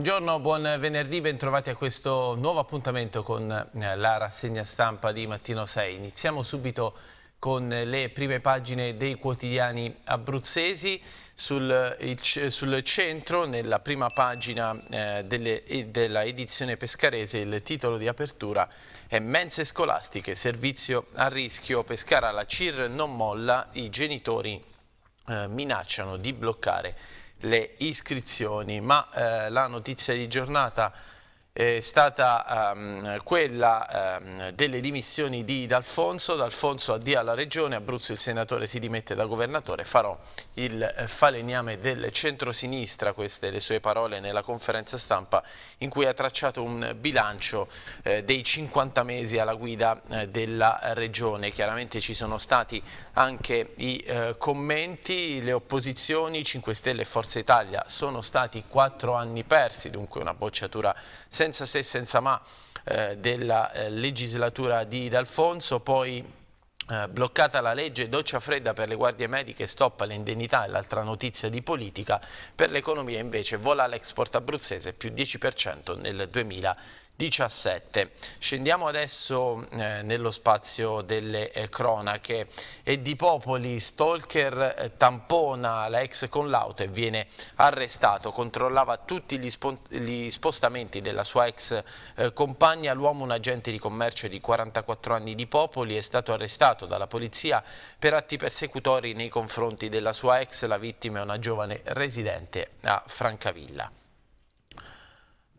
Buongiorno, buon venerdì, bentrovati a questo nuovo appuntamento con eh, la rassegna stampa di Mattino 6. Iniziamo subito con le prime pagine dei quotidiani abruzzesi. Sul, sul centro, nella prima pagina eh, delle, della edizione pescarese, il titolo di apertura è Mense scolastiche, servizio a rischio, Pescara la CIR non molla, i genitori eh, minacciano di bloccare le iscrizioni, ma eh, la notizia di giornata è stata um, quella um, delle dimissioni di D'Alfonso, D'Alfonso addia alla regione, Abruzzo il senatore si dimette da governatore, farò il eh, falegname del centrosinistra, queste le sue parole nella conferenza stampa in cui ha tracciato un bilancio eh, dei 50 mesi alla guida eh, della regione, chiaramente ci sono stati anche i eh, commenti, le opposizioni, 5 Stelle e Forza Italia sono stati 4 anni persi, dunque una bocciatura senza se senza ma eh, della eh, legislatura di D'Alfonso, poi eh, bloccata la legge doccia fredda per le guardie mediche, stoppa l'indennità e l'altra notizia di politica, per l'economia invece vola l'export abruzzese più 10% nel 2020. 17. Scendiamo adesso eh, nello spazio delle eh, cronache e di Popoli stalker eh, tampona la ex con l'auto e viene arrestato, controllava tutti gli, gli spostamenti della sua ex eh, compagna, l'uomo un agente di commercio di 44 anni di Popoli è stato arrestato dalla polizia per atti persecutori nei confronti della sua ex, la vittima è una giovane residente a Francavilla.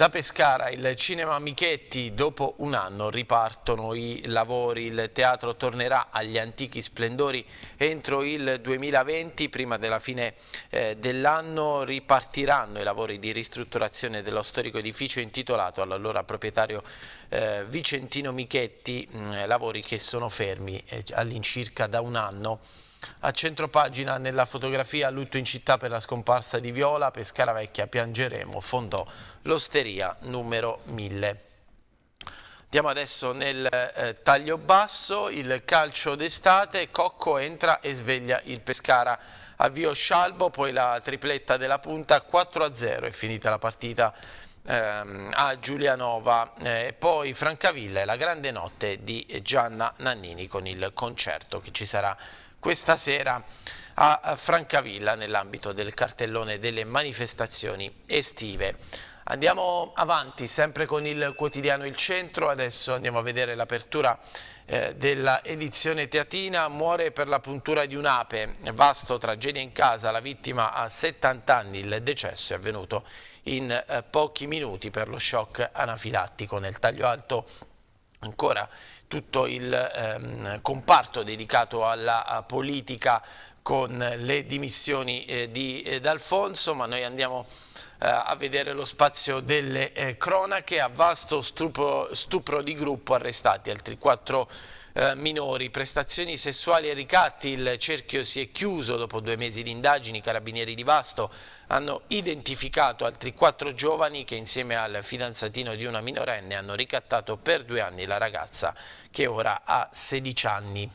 Da Pescara il cinema Michetti, dopo un anno ripartono i lavori, il teatro tornerà agli antichi splendori entro il 2020, prima della fine eh, dell'anno ripartiranno i lavori di ristrutturazione dello storico edificio intitolato all'allora proprietario eh, Vicentino Michetti, mh, mm, lavori che sono fermi eh, all'incirca da un anno a centropagina nella fotografia lutto in città per la scomparsa di Viola, Pescara Vecchia piangeremo, fondò l'osteria numero 1000. Andiamo adesso nel eh, taglio basso, il calcio d'estate, Cocco entra e sveglia il Pescara. Avvio Scialbo, poi la tripletta della punta, 4-0 è finita la partita ehm, a Giulianova. Eh, poi Francavilla e la grande notte di Gianna Nannini con il concerto che ci sarà questa sera a Francavilla nell'ambito del cartellone delle manifestazioni estive. Andiamo avanti sempre con il quotidiano Il Centro, adesso andiamo a vedere l'apertura eh, della edizione teatina, muore per la puntura di un'ape, vasto tragedia in casa, la vittima ha 70 anni, il decesso è avvenuto in eh, pochi minuti per lo shock anafilattico nel taglio alto ancora tutto il ehm, comparto dedicato alla politica con le dimissioni eh, di eh, D'Alfonso, ma noi andiamo eh, a vedere lo spazio delle eh, cronache a vasto stupro, stupro di gruppo arrestati, altri quattro eh, minori, prestazioni sessuali e ricatti, il cerchio si è chiuso dopo due mesi di indagini, i carabinieri di Vasto hanno identificato altri quattro giovani che insieme al fidanzatino di una minorenne hanno ricattato per due anni la ragazza che ora ha 16 anni.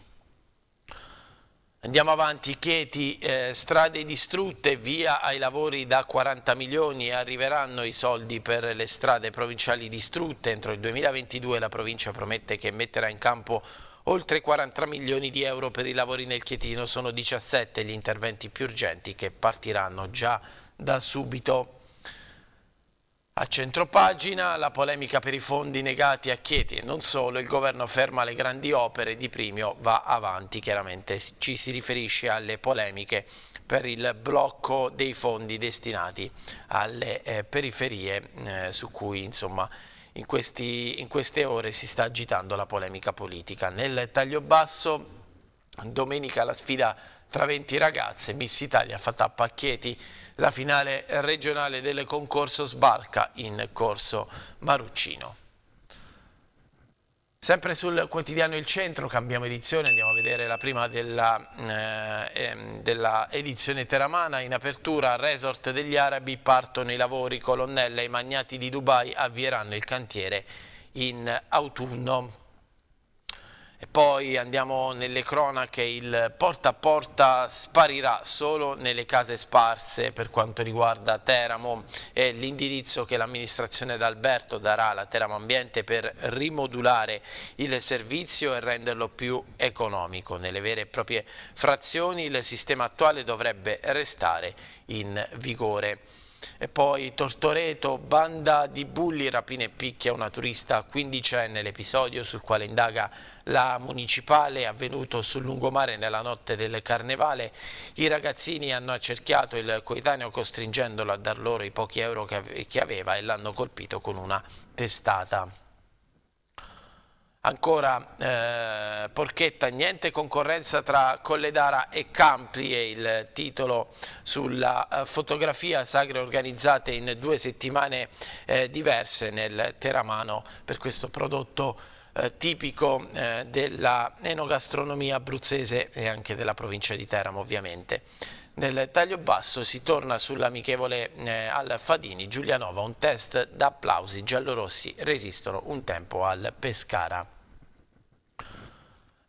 Andiamo avanti, Chieti, eh, strade distrutte, via ai lavori da 40 milioni, arriveranno i soldi per le strade provinciali distrutte, entro il 2022 la provincia promette che metterà in campo oltre 40 milioni di euro per i lavori nel Chietino, sono 17 gli interventi più urgenti che partiranno già da subito. A centropagina la polemica per i fondi negati a Chieti e non solo, il governo ferma le grandi opere, Di Primio va avanti, chiaramente ci si riferisce alle polemiche per il blocco dei fondi destinati alle eh, periferie eh, su cui insomma in, questi, in queste ore si sta agitando la polemica politica. Nel taglio basso domenica la sfida tra 20 ragazze, Miss Italia fatta a pacchetti, la finale regionale del concorso sbarca in corso Maruccino. Sempre sul quotidiano Il Centro, cambiamo edizione, andiamo a vedere la prima della, eh, ehm, della edizione Teramana. In apertura al resort degli Arabi partono i lavori, colonnella e i magnati di Dubai avvieranno il cantiere in autunno. E poi andiamo nelle cronache, il porta a porta sparirà solo nelle case sparse per quanto riguarda Teramo e l'indirizzo che l'amministrazione d'Alberto darà alla Teramo Ambiente per rimodulare il servizio e renderlo più economico. Nelle vere e proprie frazioni il sistema attuale dovrebbe restare in vigore. E poi Tortoreto, banda di bulli, rapina e picchia una turista quindicenne, l'episodio sul quale indaga la municipale avvenuto sul lungomare nella notte del carnevale. I ragazzini hanno accerchiato il coetaneo costringendolo a dar loro i pochi euro che aveva e l'hanno colpito con una testata. Ancora eh, Porchetta, niente concorrenza tra Colledara e Campli è il titolo sulla eh, fotografia sagre organizzate in due settimane eh, diverse nel Teramano per questo prodotto eh, tipico eh, della enogastronomia abruzzese e anche della provincia di Teramo ovviamente. Nel taglio basso si torna sull'amichevole eh, Fadini, Giulianova, un test d'applausi, giallorossi resistono un tempo al Pescara.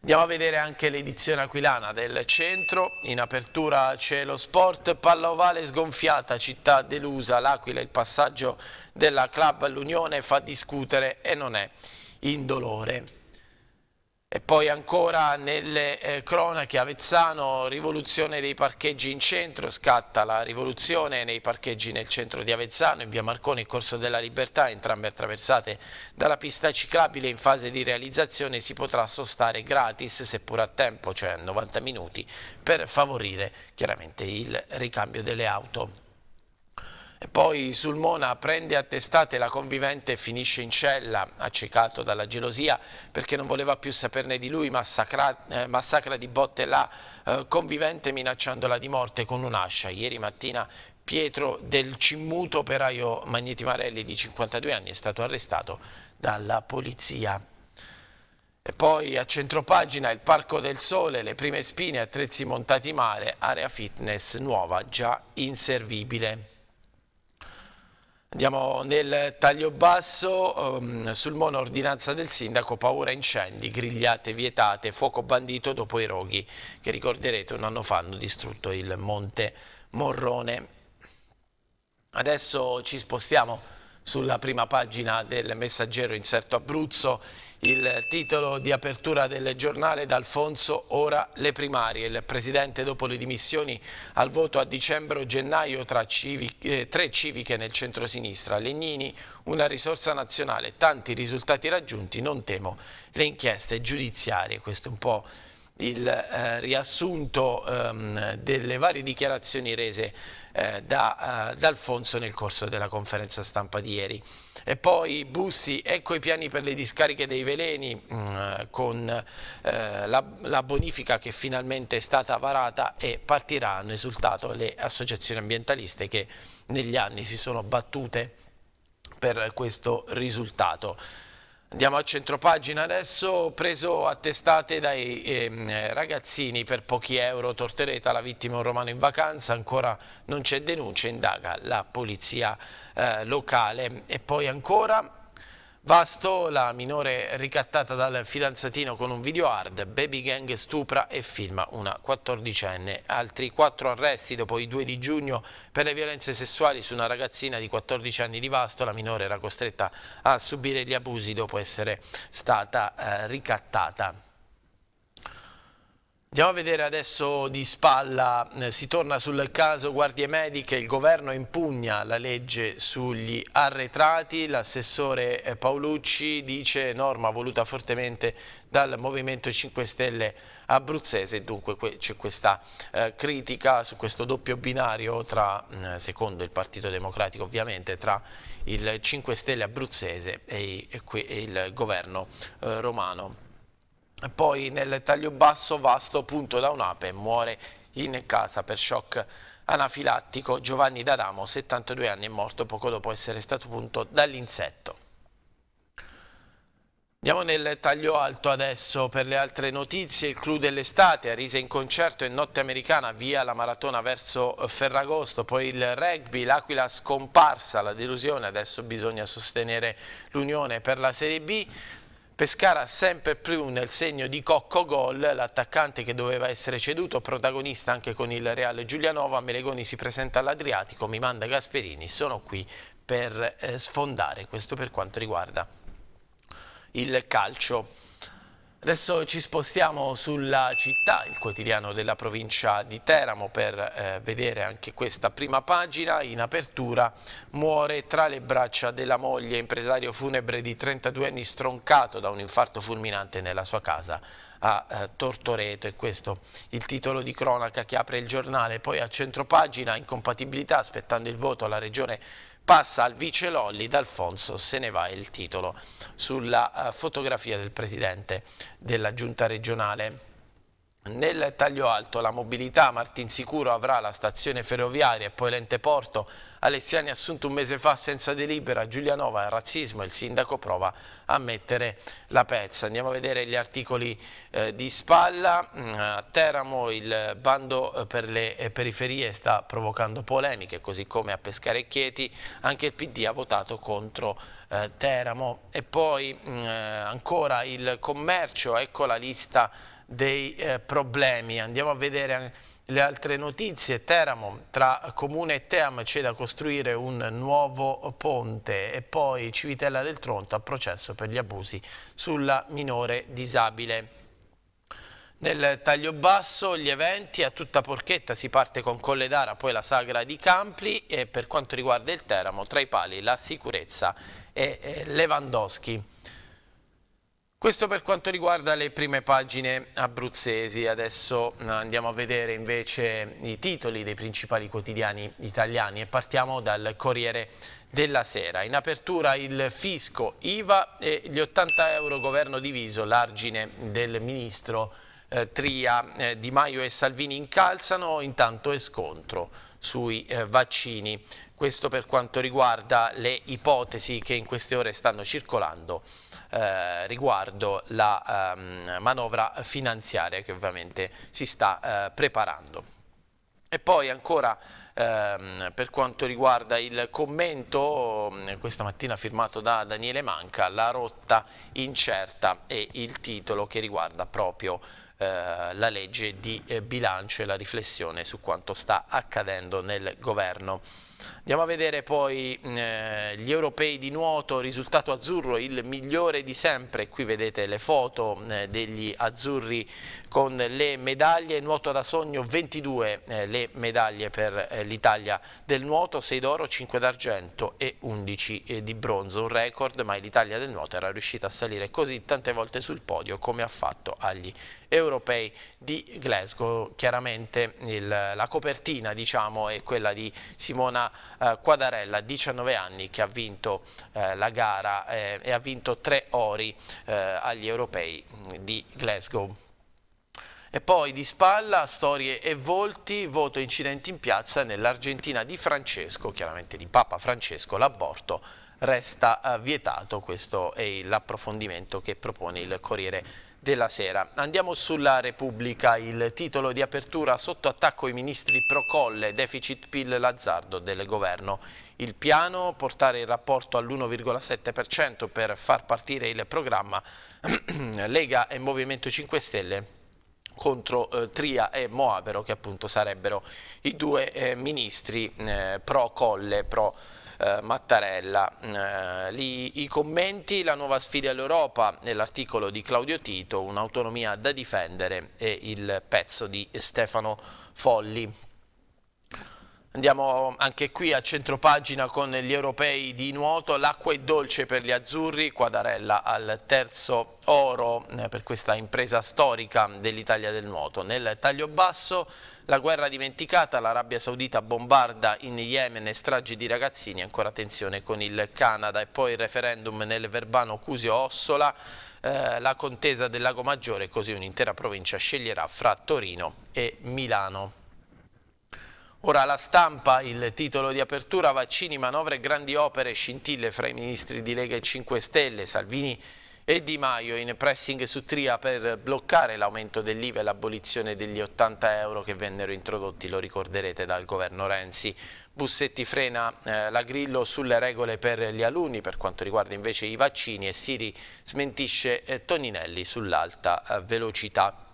Andiamo a vedere anche l'edizione aquilana del centro, in apertura c'è lo sport, palla ovale sgonfiata, città delusa, l'Aquila il passaggio della club all'Unione fa discutere e non è indolore. E poi ancora nelle eh, cronache Avezzano, rivoluzione dei parcheggi in centro, scatta la rivoluzione nei parcheggi nel centro di Avezzano, in via Marconi Corso della Libertà, entrambe attraversate dalla pista ciclabile in fase di realizzazione, si potrà sostare gratis, seppur a tempo, cioè 90 minuti, per favorire chiaramente il ricambio delle auto. E poi Sulmona prende a testate la convivente e finisce in cella, accecato dalla gelosia perché non voleva più saperne di lui, massacra, eh, massacra di botte la eh, convivente minacciandola di morte con un'ascia. Ieri mattina Pietro del Cimmuto, operaio Magneti Marelli di 52 anni, è stato arrestato dalla polizia. E poi a centropagina il Parco del Sole, le prime spine, attrezzi montati mare, area fitness nuova già inservibile. Andiamo nel taglio basso, um, sul mono ordinanza del sindaco, paura incendi, grigliate vietate, fuoco bandito dopo i roghi che ricorderete un anno fa hanno distrutto il Monte Morrone. Adesso ci spostiamo sulla prima pagina del messaggero inserto Abruzzo il titolo di apertura del giornale d'Alfonso Ora le primarie. Il Presidente dopo le dimissioni al voto a dicembre-gennaio tra civiche, eh, tre civiche nel centrosinistra. Legnini, una risorsa nazionale, tanti risultati raggiunti, non temo le inchieste giudiziarie. Questo è un po' il eh, riassunto ehm, delle varie dichiarazioni rese eh, da, eh, da nel corso della conferenza stampa di ieri. E poi Bussi, ecco i piani per le discariche dei veleni mh, mm, con eh, la, la, bonifica che finalmente è stata varata e partiranno, risultato, le associazioni ambientaliste che negli anni si sono battute per questo risultato. Andiamo a centropagina adesso, preso a testate dai eh, ragazzini per pochi euro, Tortereta, la vittima un romano in vacanza, ancora non c'è denuncia, indaga la polizia eh, locale e poi ancora Vasto, la minore ricattata dal fidanzatino con un video hard, baby gang stupra e filma una 14enne. Altri quattro arresti dopo i 2 di giugno per le violenze sessuali su una ragazzina di 14 anni di Vasto. La minore era costretta a subire gli abusi dopo essere stata eh, ricattata. Andiamo a vedere adesso di spalla, eh, si torna sul caso guardie mediche, il governo impugna la legge sugli arretrati, l'assessore eh, Paolucci dice norma voluta fortemente dal Movimento 5 Stelle abruzzese, dunque c'è questa eh, critica su questo doppio binario tra, mm, secondo il Partito Democratico ovviamente, tra il 5 Stelle abruzzese e, il governo romano. Poi nel taglio basso Vasto punto da un'ape muore in casa per shock anafilattico. Giovanni D'Adamo, 72 anni, è morto poco dopo essere stato punto dall'insetto. Andiamo nel taglio alto adesso per le altre notizie, il clou dell'estate, a risa in concerto e notte americana, via la maratona verso Ferragosto, poi il rugby, l'Aquila scomparsa, la delusione, adesso bisogna sostenere l'Unione per la Serie B, Pescara sempre più nel segno di Cocco Gol, l'attaccante che doveva essere ceduto, protagonista anche con il Reale Giulianova, Melegoni si presenta all'Adriatico, mi manda Gasperini, sono qui per eh, sfondare, questo per quanto riguarda il calcio. Adesso ci spostiamo sulla città, il quotidiano della provincia di Teramo per eh, vedere anche questa prima pagina. In apertura muore tra le braccia della moglie impresario funebre di 32 anni stroncato da un infarto fulminante nella sua casa a eh, Tortoreto e questo il titolo di cronaca che apre il giornale. Poi a centropagina incompatibilità aspettando il voto alla regione passa al vice Lolli, D'Alfonso se ne va il titolo sulla eh, fotografia del presidente della giunta regionale nel taglio alto la mobilità Martinsicuro avrà la stazione ferroviaria e poi l'ente porto. Alessiani assunto un mese fa senza delibera, Giulianova il razzismo, e il sindaco prova a mettere la pezza. Andiamo a vedere gli articoli eh, di spalla. Mm, a Teramo il bando eh, per le eh, periferie sta provocando polemiche, così come a Pescare Chieti anche il PD ha votato contro eh, Teramo. E poi mm, eh, ancora il commercio, ecco la lista dei eh, problemi. Andiamo a vedere le altre notizie, Teramo, tra Comune e Team c'è da costruire un nuovo ponte e poi Civitella del Tronto a processo per gli abusi sulla minore disabile. Nel taglio basso gli eventi a tutta porchetta si parte con Colledara, poi la sagra di Campli e per quanto riguarda il Teramo tra i pali la sicurezza e, e eh, Lewandowski. Questo per quanto riguarda le prime pagine abruzzesi, adesso eh, andiamo a vedere invece i titoli dei principali quotidiani italiani e partiamo dal Corriere della Sera. In apertura il fisco, IVA e gli 80 euro governo diviso, l'argine del ministro eh, Tria, eh, Di Maio e Salvini incalzano, intanto è scontro sui eh, vaccini. Questo per quanto riguarda le ipotesi che in queste ore stanno circolando eh, riguardo la ehm, manovra finanziaria che ovviamente si sta eh, preparando. E poi ancora ehm, per quanto riguarda il commento, mm, questa mattina firmato da Daniele Manca, la rotta incerta e il titolo che riguarda proprio eh, la legge di eh, bilancio e la riflessione su quanto sta accadendo nel governo Andiamo a vedere poi mm, eh, gli europei di nuoto, risultato azzurro, il migliore di sempre, qui vedete le foto mm, eh, degli azzurri con le medaglie, nuoto da sogno 22 eh, le medaglie per eh, l'Italia del nuoto, 6 d'oro, 5 d'argento e 11 eh, di bronzo, un record, ma l'Italia del nuoto era riuscita a salire così tante volte sul podio come ha fatto agli europei di Glasgow. Chiaramente il, la copertina diciamo, è quella di Simona Giovanna eh, Quadarella, 19 anni, che ha vinto eh, la gara eh, e ha vinto tre ori eh, agli europei mm, di Glasgow. E poi di spalla, storie e volti, voto incidenti in piazza nell'Argentina di Francesco, chiaramente di Papa Francesco, l'aborto resta eh, vietato, questo è l'approfondimento che propone il Corriere della sera. Andiamo sulla Repubblica, il titolo di apertura sotto attacco i ministri Procolle, deficit PIL l'azzardo del governo. Il piano portare il rapporto all'1,7% per far partire il programma Lega e Movimento 5 Stelle contro eh, Tria e Moavero che appunto sarebbero i due eh, ministri eh, pro colle, pro eh, Mattarella. Eh, li, I commenti, la nuova sfida all'Europa nell'articolo di Claudio Tito, un'autonomia da difendere e il pezzo di Stefano Folli. Andiamo anche qui a centro pagina con gli europei di nuoto, l'acqua è dolce per gli azzurri, Quadarella al terzo oro eh, per questa impresa storica dell'Italia del nuoto. Nel taglio basso la guerra dimenticata, l'Arabia Saudita bombarda in Yemen e stragi di ragazzini, ancora tensione con il Canada e poi il referendum nel Verbano Cusio-Ossola, eh, la contesa del Lago Maggiore, così un'intera provincia sceglierà fra Torino e Milano. Ora la stampa, il titolo di apertura, vaccini, manovre, grandi opere, scintille fra i ministri di Lega e 5 Stelle, Salvini e Di Maio in pressing su Tria per bloccare l'aumento dell'IVA e l'abolizione degli 80 euro che vennero introdotti, lo ricorderete, dal governo Renzi. Bussetti frena eh, la Grillo sulle regole per gli alunni per quanto riguarda invece i vaccini e Siri smentisce eh, Toninelli sull'alta eh, velocità.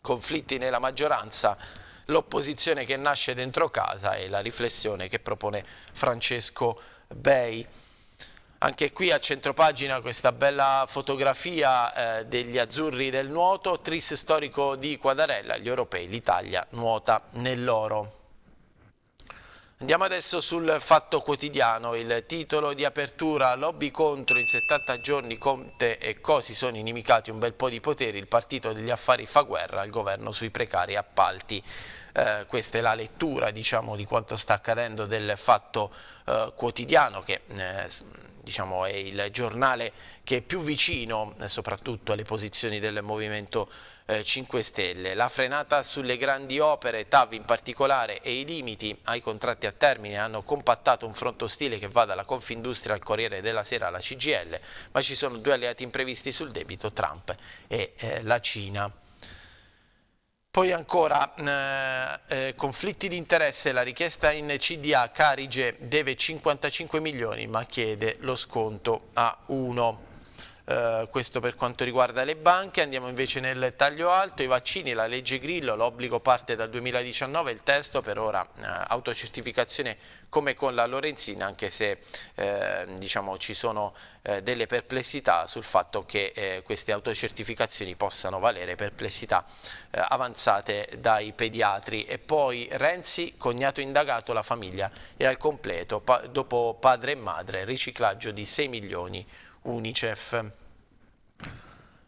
Conflitti nella maggioranza l'opposizione che nasce dentro casa e la riflessione che propone Francesco Bei. Anche qui a centropagina questa bella fotografia eh, degli azzurri del nuoto, tris storico di Quadarella, gli europei, l'Italia nuota nell'oro. Andiamo adesso sul fatto quotidiano, il titolo di apertura lobby contro in 70 giorni Conte e Cosi sono inimicati un bel po' di poteri, il partito degli affari fa guerra, il governo sui precari appalti. Eh, questa è la lettura diciamo, di quanto sta accadendo del fatto eh, quotidiano che eh, diciamo, è il giornale che è più vicino eh, soprattutto alle posizioni del Movimento eh, 5 Stelle. La frenata sulle grandi opere, TAV in particolare, e i limiti ai contratti a termine hanno compattato un fronte ostile che va dalla Confindustria al Corriere della Sera alla CGL, ma ci sono due alleati imprevisti sul debito, Trump e eh, la Cina. Poi ancora eh, eh, conflitti di interesse, la richiesta in CDA Carige deve 55 milioni ma chiede lo sconto a 1. Eh, questo per quanto riguarda le banche, andiamo invece nel taglio alto, i vaccini, la legge Grillo, l'obbligo parte dal 2019, il testo per ora eh, autocertificazione come con la Lorenzina, anche se eh, diciamo, ci sono eh, delle perplessità sul fatto che eh, queste autocertificazioni possano valere, perplessità avanzate dai pediatri. E poi Renzi, cognato indagato, la famiglia è al completo, pa dopo padre e madre, riciclaggio di 6 milioni di Unicef.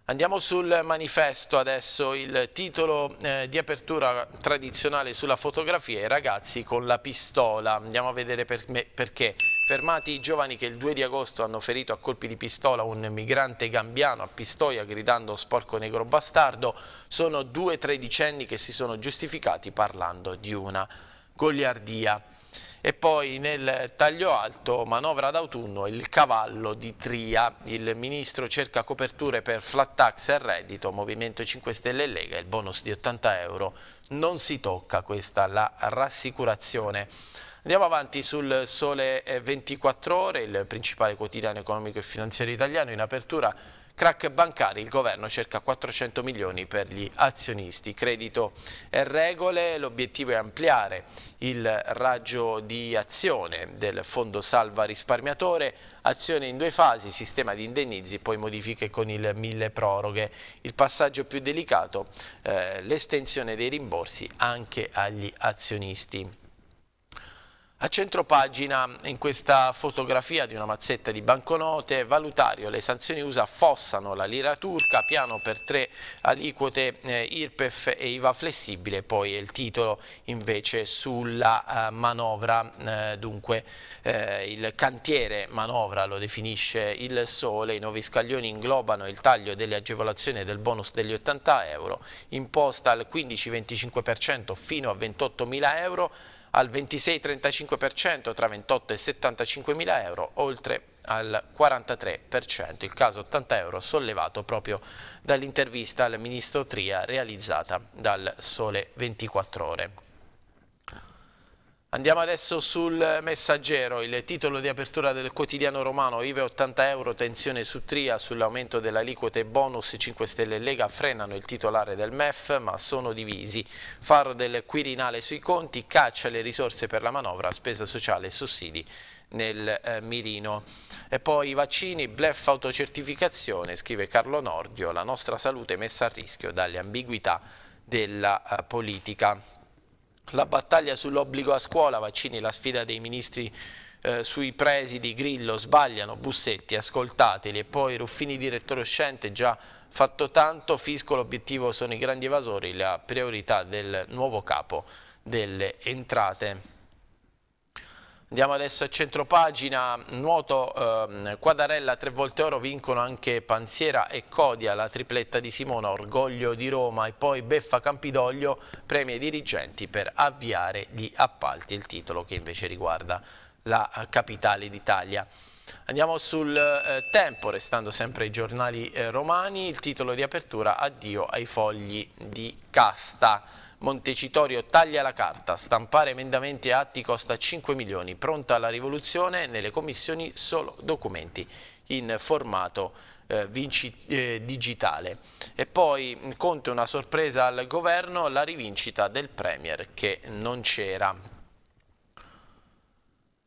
Andiamo sul manifesto adesso, il titolo eh, di apertura tradizionale sulla fotografia i ragazzi con la pistola, andiamo a vedere per me, perché. Fermati i giovani che il 2 di agosto hanno ferito a colpi di pistola un migrante gambiano a Pistoia gridando sporco negro bastardo, sono due tredicenni che si sono giustificati parlando di una goliardia e poi nel taglio alto manovra d'autunno il cavallo di Tria. Il ministro cerca coperture per flat tax e reddito, Movimento 5 Stelle e Lega, il bonus di 80 euro non si tocca, questa la rassicurazione. Andiamo avanti sul Sole 24 eh, Ore, il principale quotidiano economico e finanziario italiano, in apertura Crack bancari, il governo cerca 400 milioni per gli azionisti, credito e regole, l'obiettivo è ampliare il raggio di azione del fondo salva risparmiatore, azione in due fasi, sistema di indennizi, poi modifiche con il mille proroghe. Il passaggio più delicato, eh, l'estensione dei rimborsi anche agli azionisti. A centropagina in questa fotografia di una mazzetta di banconote, valutario, le sanzioni USA fossano la lira turca, piano per tre aliquote eh, IRPEF e IVA flessibile, poi è il titolo invece sulla eh, manovra, eh, dunque eh, il cantiere manovra lo definisce il sole, i nuovi scaglioni inglobano il taglio delle agevolazioni del bonus degli 80 euro, imposta al 15-25% fino a 28 mila euro, al 26-35% tra 28 e 75 mila euro, oltre al 43%, il caso 80 euro sollevato proprio dall'intervista al ministro Tria realizzata dal Sole 24 Ore. Andiamo adesso sul messaggero, il titolo di apertura del quotidiano romano, IVE 80 euro, tensione su Tria, sull'aumento delle aliquote bonus 5 Stelle e Lega frenano il titolare del MEF ma sono divisi. Faro del Quirinale sui conti, caccia le risorse per la manovra, spesa sociale e sussidi nel eh, mirino. E poi i vaccini, blef autocertificazione, scrive Carlo Nordio, la nostra salute messa a rischio dalle ambiguità della eh, politica la battaglia sull'obbligo a scuola, vaccini, la sfida dei ministri eh, sui presidi, Grillo, sbagliano, Bussetti, ascoltateli e poi Ruffini direttore uscente già fatto tanto, fisco l'obiettivo sono i grandi evasori, la priorità del nuovo capo delle entrate. Andiamo adesso a centropagina, nuoto eh, Quadarella, tre volte oro, vincono anche Pansiera e Codia, la tripletta di Simona, Orgoglio di Roma e poi Beffa Campidoglio, premi ai dirigenti per avviare gli appalti, il titolo che invece riguarda la eh, capitale d'Italia. Andiamo sul eh, tempo, restando sempre ai giornali eh, romani, il titolo di apertura Addio ai fogli di casta Montecitorio taglia la carta, stampare emendamenti e atti costa 5 milioni, pronta la rivoluzione, nelle commissioni solo documenti in formato eh, vinci, eh, digitale. E poi Conte una sorpresa al governo, la rivincita del Premier che non c'era.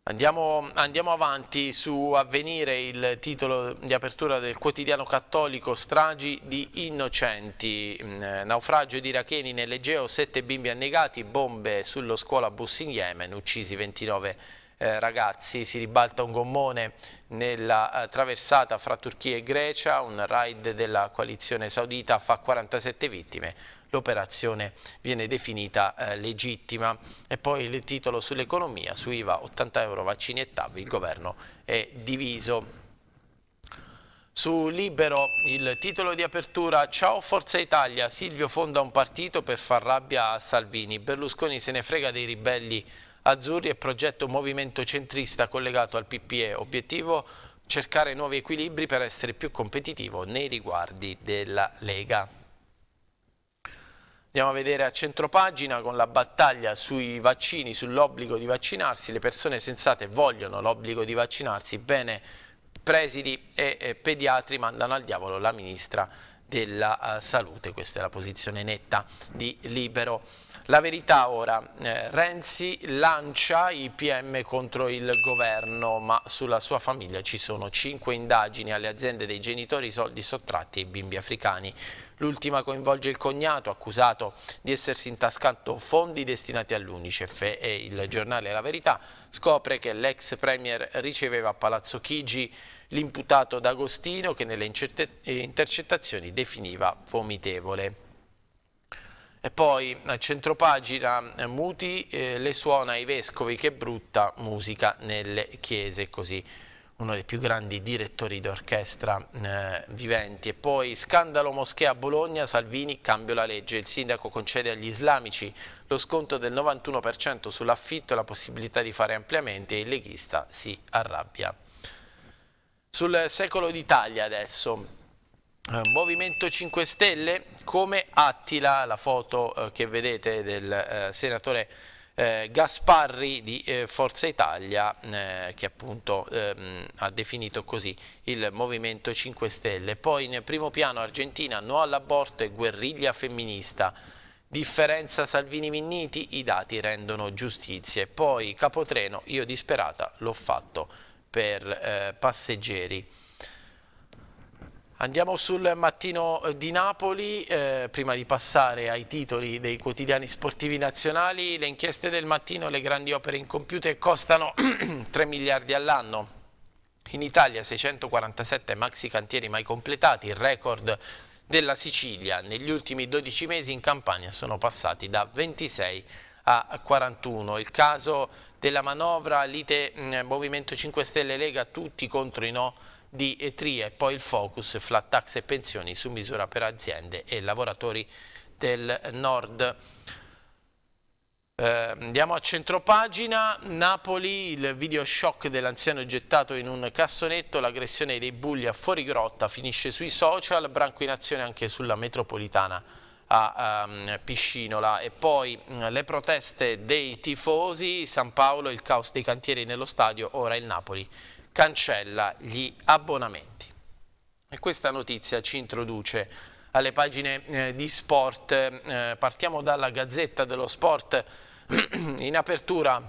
Andiamo, andiamo, avanti su Avvenire, il titolo di apertura del quotidiano cattolico Stragi di innocenti, mm, naufragio di iracheni nell'Egeo, sette bimbi annegati, bombe sullo scuola bus in Yemen, uccisi 29 eh, ragazzi, si ribalta un gommone nella eh, traversata fra Turchia e Grecia, un raid della coalizione saudita fa 47 vittime, l'operazione viene definita eh, legittima. E poi il titolo sull'economia, su IVA 80 euro vaccini e TAV, il governo è diviso. Su Libero il titolo di apertura Ciao Forza Italia, Silvio fonda un partito per far rabbia a Salvini, Berlusconi se ne frega dei ribelli azzurri e progetto movimento centrista collegato al PPE, obiettivo cercare nuovi equilibri per essere più competitivo nei riguardi della Lega. Andiamo a vedere a centropagina con la battaglia sui vaccini, sull'obbligo di vaccinarsi. Le persone sensate vogliono l'obbligo di vaccinarsi, bene presidi e pediatri mandano al diavolo la ministra della eh, salute. Questa è la posizione netta di Libero. La verità ora, eh, Renzi lancia i PM contro il governo, ma sulla sua famiglia ci sono cinque indagini alle aziende dei genitori, soldi sottratti ai bimbi africani. L'ultima coinvolge il cognato accusato di essersi intascato fondi destinati all'Unicef e il giornale La Verità scopre che l'ex premier riceveva a Palazzo Chigi l'imputato D'Agostino che nelle intercettazioni definiva vomitevole. E poi a centropagina Muti eh, le suona ai vescovi che brutta musica nelle chiese così uno dei più grandi direttori d'orchestra eh, viventi. E poi scandalo moschea a Bologna, Salvini cambia la legge, il sindaco concede agli islamici lo sconto del 91% sull'affitto e la possibilità di fare ampliamenti e il leghista si arrabbia. Sul secolo d'Italia adesso, eh, Movimento 5 Stelle come Attila, la foto eh, che vedete del eh, senatore eh, Gasparri di eh, Forza Italia eh, che appunto ehm, ha definito così il Movimento 5 Stelle. Poi in primo piano Argentina, no all'aborto e guerriglia femminista. Differenza Salvini-Minniti, i dati rendono giustizia. Poi capotreno, io disperata, l'ho fatto per eh, passeggeri. Andiamo sul mattino eh, di Napoli, eh, prima di passare ai titoli dei quotidiani sportivi nazionali, le inchieste del mattino, le grandi opere incompiute costano 3 miliardi all'anno. In Italia 647 maxi cantieri mai completati, il record della Sicilia. Negli ultimi 12 mesi in Campania sono passati da 26 a 41. Il caso della manovra, lite mm, Movimento 5 Stelle Lega, tutti contro i no di Etria e poi il focus flat tax e pensioni su misura per aziende e lavoratori del nord. Eh, andiamo a centropagina, Napoli, il video shock dell'anziano gettato in un cassonetto, l'aggressione dei bulli a fuorigrotta finisce sui social, branco in azione anche sulla metropolitana a um, Piscinola e poi mh, mm, le proteste dei tifosi, San Paolo, il caos dei cantieri nello stadio, ora il Napoli cancella gli abbonamenti. E questa notizia ci introduce alle pagine eh, di sport. Eh, partiamo dalla Gazzetta dello Sport in apertura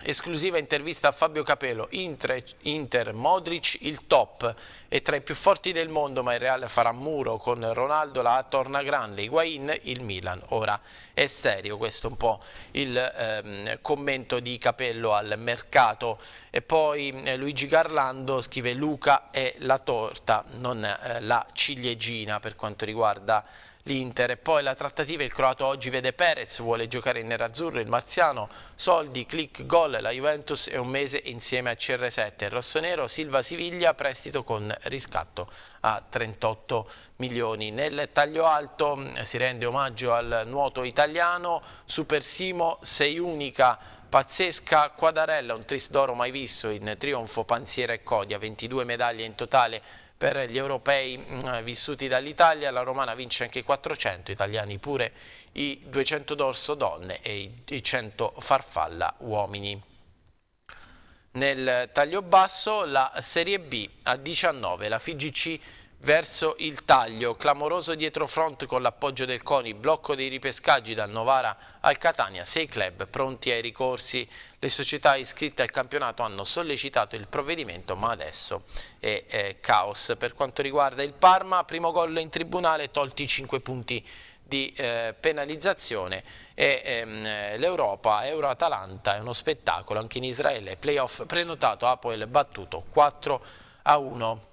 Esclusiva intervista a Fabio Capello, Inter, Inter, Modric il top è tra i più forti del mondo ma il Real farà muro con Ronaldo la torna grande, Higuain il Milan. Ora è serio questo un po' il ehm, commento di Capello al mercato e poi eh, Luigi Garlando scrive Luca è la torta, non eh, la ciliegina per quanto riguarda l'Inter e poi la trattativa il croato oggi vede Perez vuole giocare in nerazzurro il marziano soldi click gol la Juventus e un mese insieme a CR7 il rossonero Silva Siviglia prestito con riscatto a 38 milioni nel taglio alto mm, si rende omaggio al nuoto italiano Super Simo sei unica Pazzesca Quadarella, un tris d'oro mai visto in trionfo, Panziera e Codia, 22 medaglie in totale per gli europei mm, vissuti dall'Italia, la romana vince anche i 400, italiani pure i 200 dorso donne e i 100 farfalla uomini. Nel taglio basso la Serie B a 19, la FIGC verso il taglio, clamoroso dietro front con l'appoggio del CONI, blocco dei ripescaggi dal Novara al Catania, sei club pronti ai ricorsi, le società iscritte al campionato hanno sollecitato il provvedimento ma adesso è, è caos. Per quanto riguarda il Parma, primo gol in tribunale, tolti 5 punti di eh, penalizzazione e ehm, l'Europa Euro-Atalanta è uno spettacolo anche in Israele, playoff prenotato Apoel battuto 4 a 1.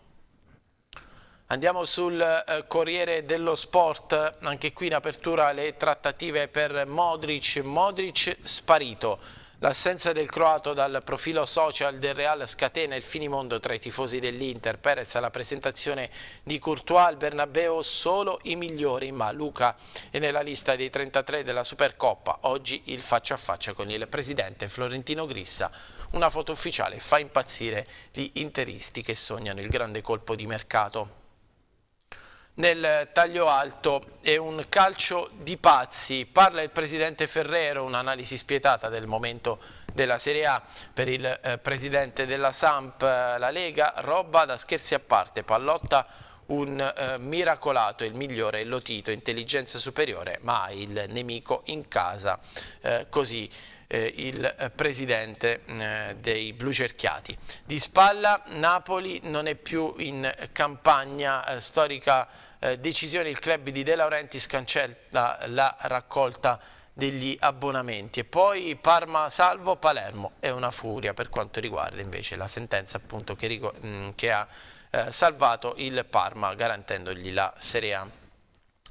Andiamo sul eh, Corriere dello Sport, anche qui in apertura le trattative per Modric, Modric sparito. L'assenza del croato dal profilo social del Real scatena il finimondo tra i tifosi dell'Inter. Perez alla presentazione di Courtois al Bernabeo solo i migliori, ma Luca è nella lista dei 33 della Supercoppa. Oggi il faccia a faccia con il presidente Florentino Grissa. Una foto ufficiale fa impazzire gli interisti che sognano il grande colpo di mercato nel taglio alto è un calcio di pazzi. Parla il presidente Ferrero, un'analisi spietata del momento della Serie A per il eh, presidente della Samp, eh, la Lega, roba da scherzi a parte, pallotta un eh, miracolato, il migliore, il lotito, intelligenza superiore, ma il nemico in casa, eh, così eh, il eh, presidente mm, dei blucerchiati. Di spalla Napoli non è più in campagna storica eh, decisione il club di De Laurenti scancella la raccolta degli abbonamenti e poi Parma salvo Palermo è una furia per quanto riguarda invece la sentenza appunto che, mm, che ha eh, salvato il Parma garantendogli la Serie A.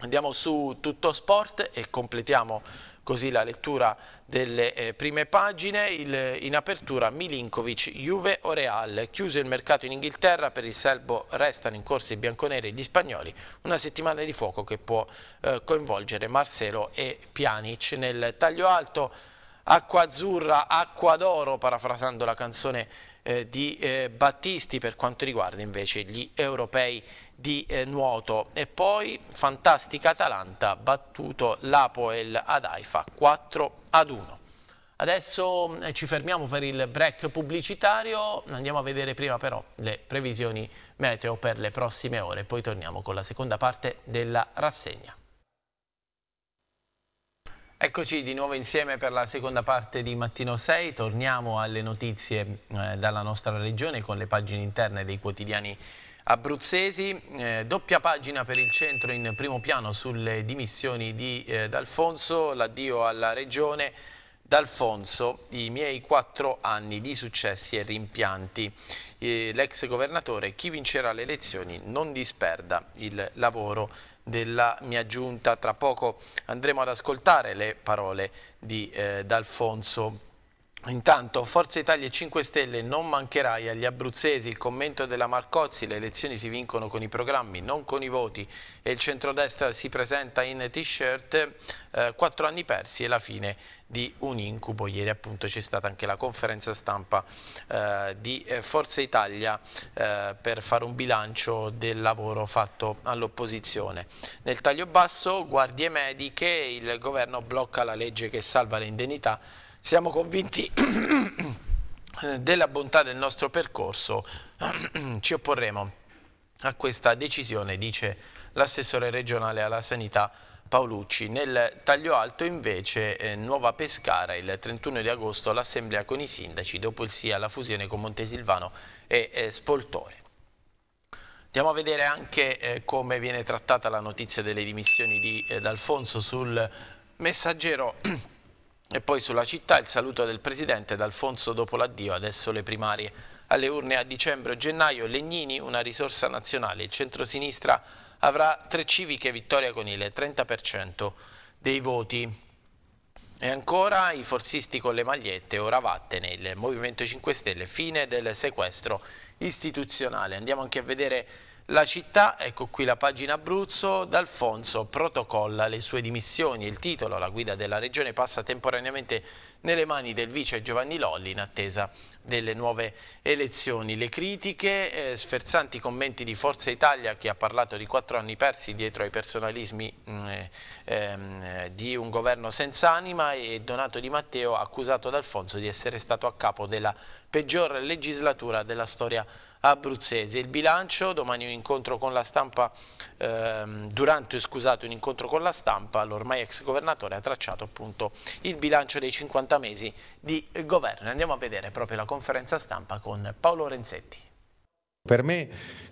Andiamo su tutto sport e completiamo Così la lettura delle eh, prime pagine, il, eh, in apertura Milinkovic, Juve o Real. Chiuso il mercato in Inghilterra, per il Selbo restano in corsa i bianconeri e gli spagnoli. Una settimana di fuoco che può eh, coinvolgere Marcelo e Pjanic. Nel taglio alto, acqua azzurra, acqua d'oro, parafrasando la canzone eh, di eh, Battisti per quanto riguarda invece gli europei di eh, nuoto e poi fantastica Atalanta battuto l'Apoel ad Haifa 4 ad 1. Adesso eh, ci fermiamo per il break pubblicitario, andiamo a vedere prima però le previsioni meteo per le prossime ore, poi torniamo con la seconda parte della rassegna. Eccoci di nuovo insieme per la seconda parte di Mattino 6, torniamo alle notizie eh, dalla nostra regione con le pagine interne dei quotidiani Abruzzesi, eh, doppia pagina per il centro in primo piano sulle dimissioni di eh, D'Alfonso, l'addio alla regione, D'Alfonso, i miei quattro anni di successi e rimpianti. Eh, l'ex governatore, chi vincerà le elezioni non disperda il lavoro della mia giunta. Tra poco andremo ad ascoltare le parole di eh, D'Alfonso. Intanto Forza Italia e 5 Stelle non mancherai agli abruzzesi il commento della Marcozzi, le elezioni si vincono con i programmi, non con i voti e il centrodestra si presenta in t-shirt, eh, 4 anni persi e la fine di un incubo. Ieri appunto c'è stata anche la conferenza stampa eh, di eh, Forza Italia eh, per fare un bilancio del lavoro fatto all'opposizione. Nel taglio basso, guardie mediche, il governo blocca la legge che salva le indennità siamo convinti eh, della bontà del nostro percorso, ci opporremo a questa decisione, dice l'assessore regionale alla sanità Paolucci. Nel taglio alto invece eh, Nuova Pescara il 31 di agosto l'assemblea con i sindaci, dopo il sì alla fusione con Montesilvano e eh, Spoltore. Andiamo a vedere anche eh, come viene trattata la notizia delle dimissioni di, eh, D'Alfonso sul messaggero E poi sulla città il saluto del presidente D'Alfonso dopo l'addio, adesso le primarie. Alle urne a dicembre o gennaio Legnini, una risorsa nazionale, il centrosinistra avrà tre civiche vittoria con il 30% dei voti. E ancora i forzisti con le magliette, ora vattene, il Movimento 5 Stelle, fine del sequestro istituzionale. Andiamo anche a vedere la città, ecco qui la pagina Abruzzo, D'Alfonso protocolla le sue dimissioni. Il titolo, la guida della regione, passa temporaneamente nelle mani del vice Giovanni Lolli in attesa delle nuove elezioni. Le critiche, eh, sferzanti commenti di Forza Italia che ha parlato di quattro anni persi dietro ai personalismi mh, mm, eh, ehm, di un governo senza anima e Donato Di Matteo ha accusato D'Alfonso di essere stato a capo della peggior legislatura della storia italiana abruzzese. Il bilancio, domani un incontro con la stampa, ehm, durante scusate, un incontro con la stampa, l'ormai ex governatore ha tracciato appunto il bilancio dei 50 mesi di governo. Andiamo a vedere proprio la conferenza stampa con Paolo Renzetti. Per me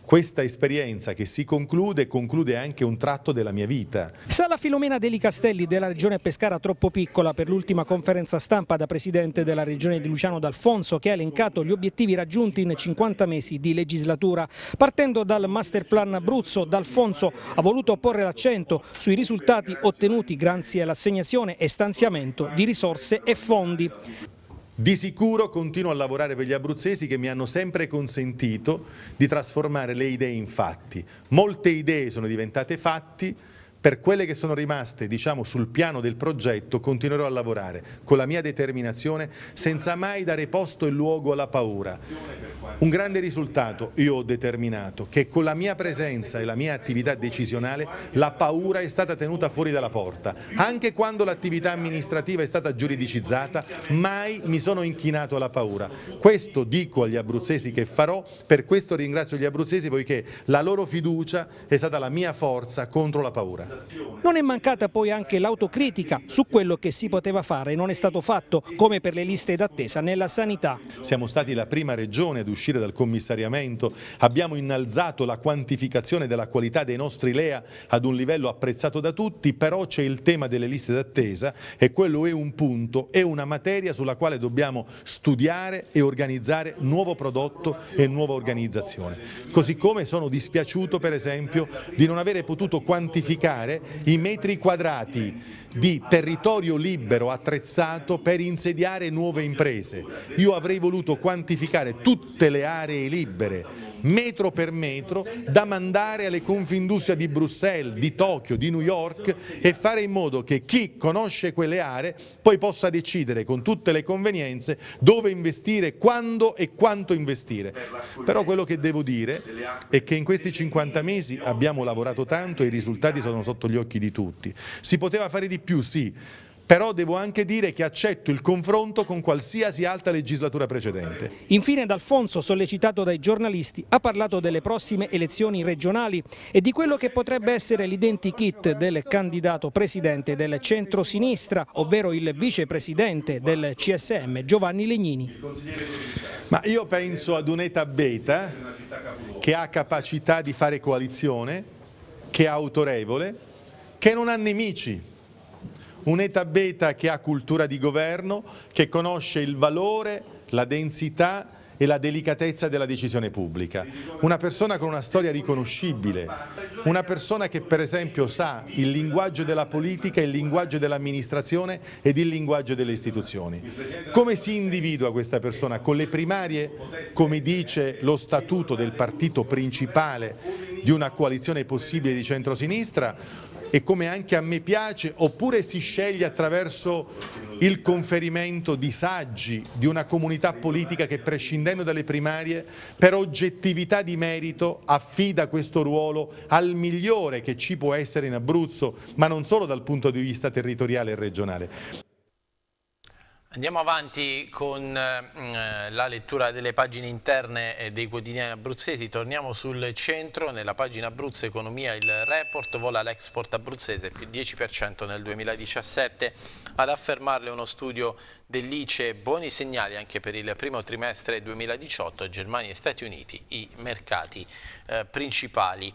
questa esperienza che si conclude, conclude anche un tratto della mia vita. Sala Filomena Deli Castelli della regione Pescara troppo piccola per l'ultima conferenza stampa da presidente della regione di Luciano D'Alfonso che ha elencato gli obiettivi raggiunti in 50 mesi di legislatura. Partendo dal master plan Abruzzo, D'Alfonso ha voluto porre l'accento sui risultati ottenuti grazie all'assegnazione e stanziamento di risorse e fondi. Di sicuro continuo a lavorare per gli abruzzesi che mi hanno sempre consentito di trasformare le idee in fatti. Molte idee sono diventate fatti, per quelle che sono rimaste, diciamo, sul piano del progetto, continuerò a lavorare con la mia determinazione senza mai dare posto e luogo alla paura. Un grande risultato io ho determinato, che con la mia presenza e la mia attività decisionale la paura è stata tenuta fuori dalla porta. Anche quando l'attività amministrativa è stata giuridicizzata, mai mi sono inchinato alla paura. Questo dico agli abruzzesi che farò, per questo ringrazio gli abruzzesi poiché la loro fiducia è stata la mia forza contro la paura. Non è mancata poi anche l'autocritica su quello che si poteva fare e non è stato fatto, come per le liste d'attesa nella sanità. Siamo stati la prima regione ad uscire dal commissariamento, abbiamo innalzato la quantificazione della qualità dei nostri LEA ad un livello apprezzato da tutti, però c'è il tema delle liste d'attesa e quello è un punto, è una materia sulla quale dobbiamo studiare e organizzare nuovo prodotto e nuova organizzazione. Così come sono dispiaciuto per esempio di non avere potuto quantificare aumentare i metri quadrati di territorio libero attrezzato per insediare nuove imprese. Io avrei voluto quantificare tutte le aree libere metro per metro da mandare alle confindustria di Bruxelles, di Tokyo, di New York e fare in modo che chi conosce quelle aree poi possa decidere con tutte le convenienze dove investire, quando e quanto investire. Però quello che devo dire è che in questi 50 mesi abbiamo lavorato tanto e i risultati sono sotto gli occhi di tutti. Si poteva fare di più più, sì, però devo anche dire che accetto il confronto con qualsiasi altra legislatura precedente. Infine D'Alfonso, sollecitato dai giornalisti, ha parlato delle prossime elezioni regionali e di quello che potrebbe essere l'identikit del candidato presidente del centro-sinistra, ovvero il vicepresidente del CSM, Giovanni Legnini. Ma io penso ad un'età beta che ha capacità di fare coalizione, che è autorevole, che non ha nemici Un'età beta che ha cultura di governo, che conosce il valore, la densità e la delicatezza della decisione pubblica. Una persona con una storia riconoscibile, una persona che per esempio sa il linguaggio della politica, il linguaggio dell'amministrazione ed il linguaggio delle istituzioni. Come si individua questa persona? Con le primarie, come dice lo statuto del partito principale di una coalizione possibile di centrosinistra e come anche a me piace, oppure si sceglie attraverso il conferimento di saggi di una comunità politica che prescindendo dalle primarie per oggettività di merito affida questo ruolo al migliore che ci può essere in Abruzzo, ma non solo dal punto di vista territoriale e regionale. Andiamo avanti con eh, mm, eh, la lettura delle pagine interne eh, dei quotidiani abruzzesi, torniamo sul centro, nella pagina Abruzzo Economia il report vola l'export abruzzese più 10% nel 2017, ad affermarle uno studio dell'ICE buoni segnali anche per il primo trimestre 2018, Germania e Stati Uniti i mercati eh, principali.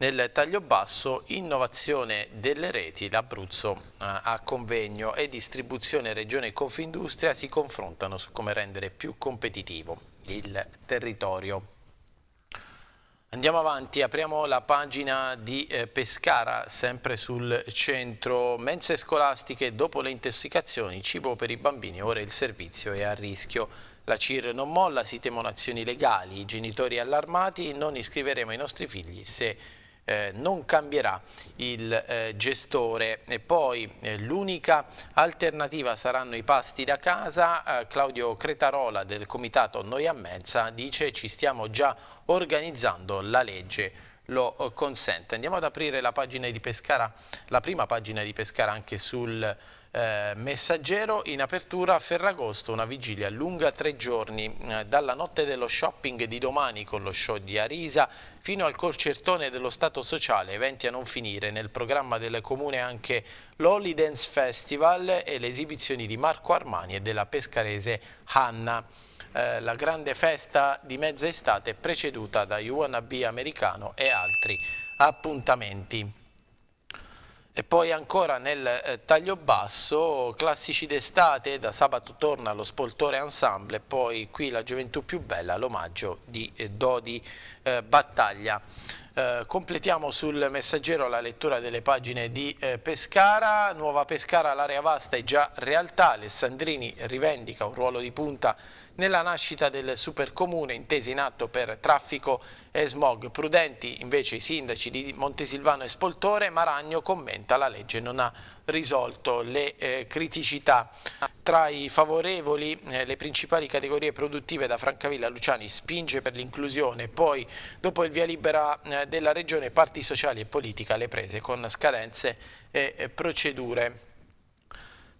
Nel taglio basso, innovazione delle reti, l'Abruzzo eh, a convegno e distribuzione Regione Confindustria si confrontano su come rendere più competitivo il territorio. Andiamo avanti, apriamo la pagina di eh, Pescara, sempre sul centro. Mense scolastiche dopo le intossicazioni, cibo per i bambini, ora il servizio è a rischio. La CIR non molla, si temono azioni legali, i genitori allarmati, non iscriveremo i nostri figli se eh, non cambierà il eh, gestore. E poi eh, l'unica alternativa saranno i pasti da casa. Eh, Claudio Cretarola del comitato Noi a Mensa dice ci stiamo già organizzando la legge lo eh, consente. Andiamo ad aprire la pagina di Pescara, la prima pagina di Pescara anche sul eh, messaggero in apertura a Ferragosto, una vigilia lunga tre giorni, eh, dalla notte dello shopping di domani con lo show di Arisa fino al concertone dello Stato Sociale, eventi a non finire, nel programma del Comune anche l'Holy Dance Festival e le esibizioni di Marco Armani e della pescarese Hanna. Eh, la grande festa di mezza estate preceduta da UNB americano e altri appuntamenti. E poi ancora nel eh, taglio basso, classici d'estate, da sabato torna lo Spoltore Ensemble, poi qui la gioventù più bella, l'omaggio di eh, Dodi eh, Battaglia. Eh, completiamo sul messaggero la lettura delle pagine di Pescara, Nuova Pescara, l'area vasta è già realtà, Alessandrini rivendica un ruolo di punta nella nascita del supercomune, intese in atto per traffico e smog. Prudenti invece i sindaci di Montesilvano e Spoltore, Maragno commenta la legge non ha risolto le eh, criticità. Tra i favorevoli eh, le principali categorie produttive da Francavilla Luciani spinge per l'inclusione, poi dopo il via libera eh, della regione parti sociali e politica le prese con scadenze e eh, procedure.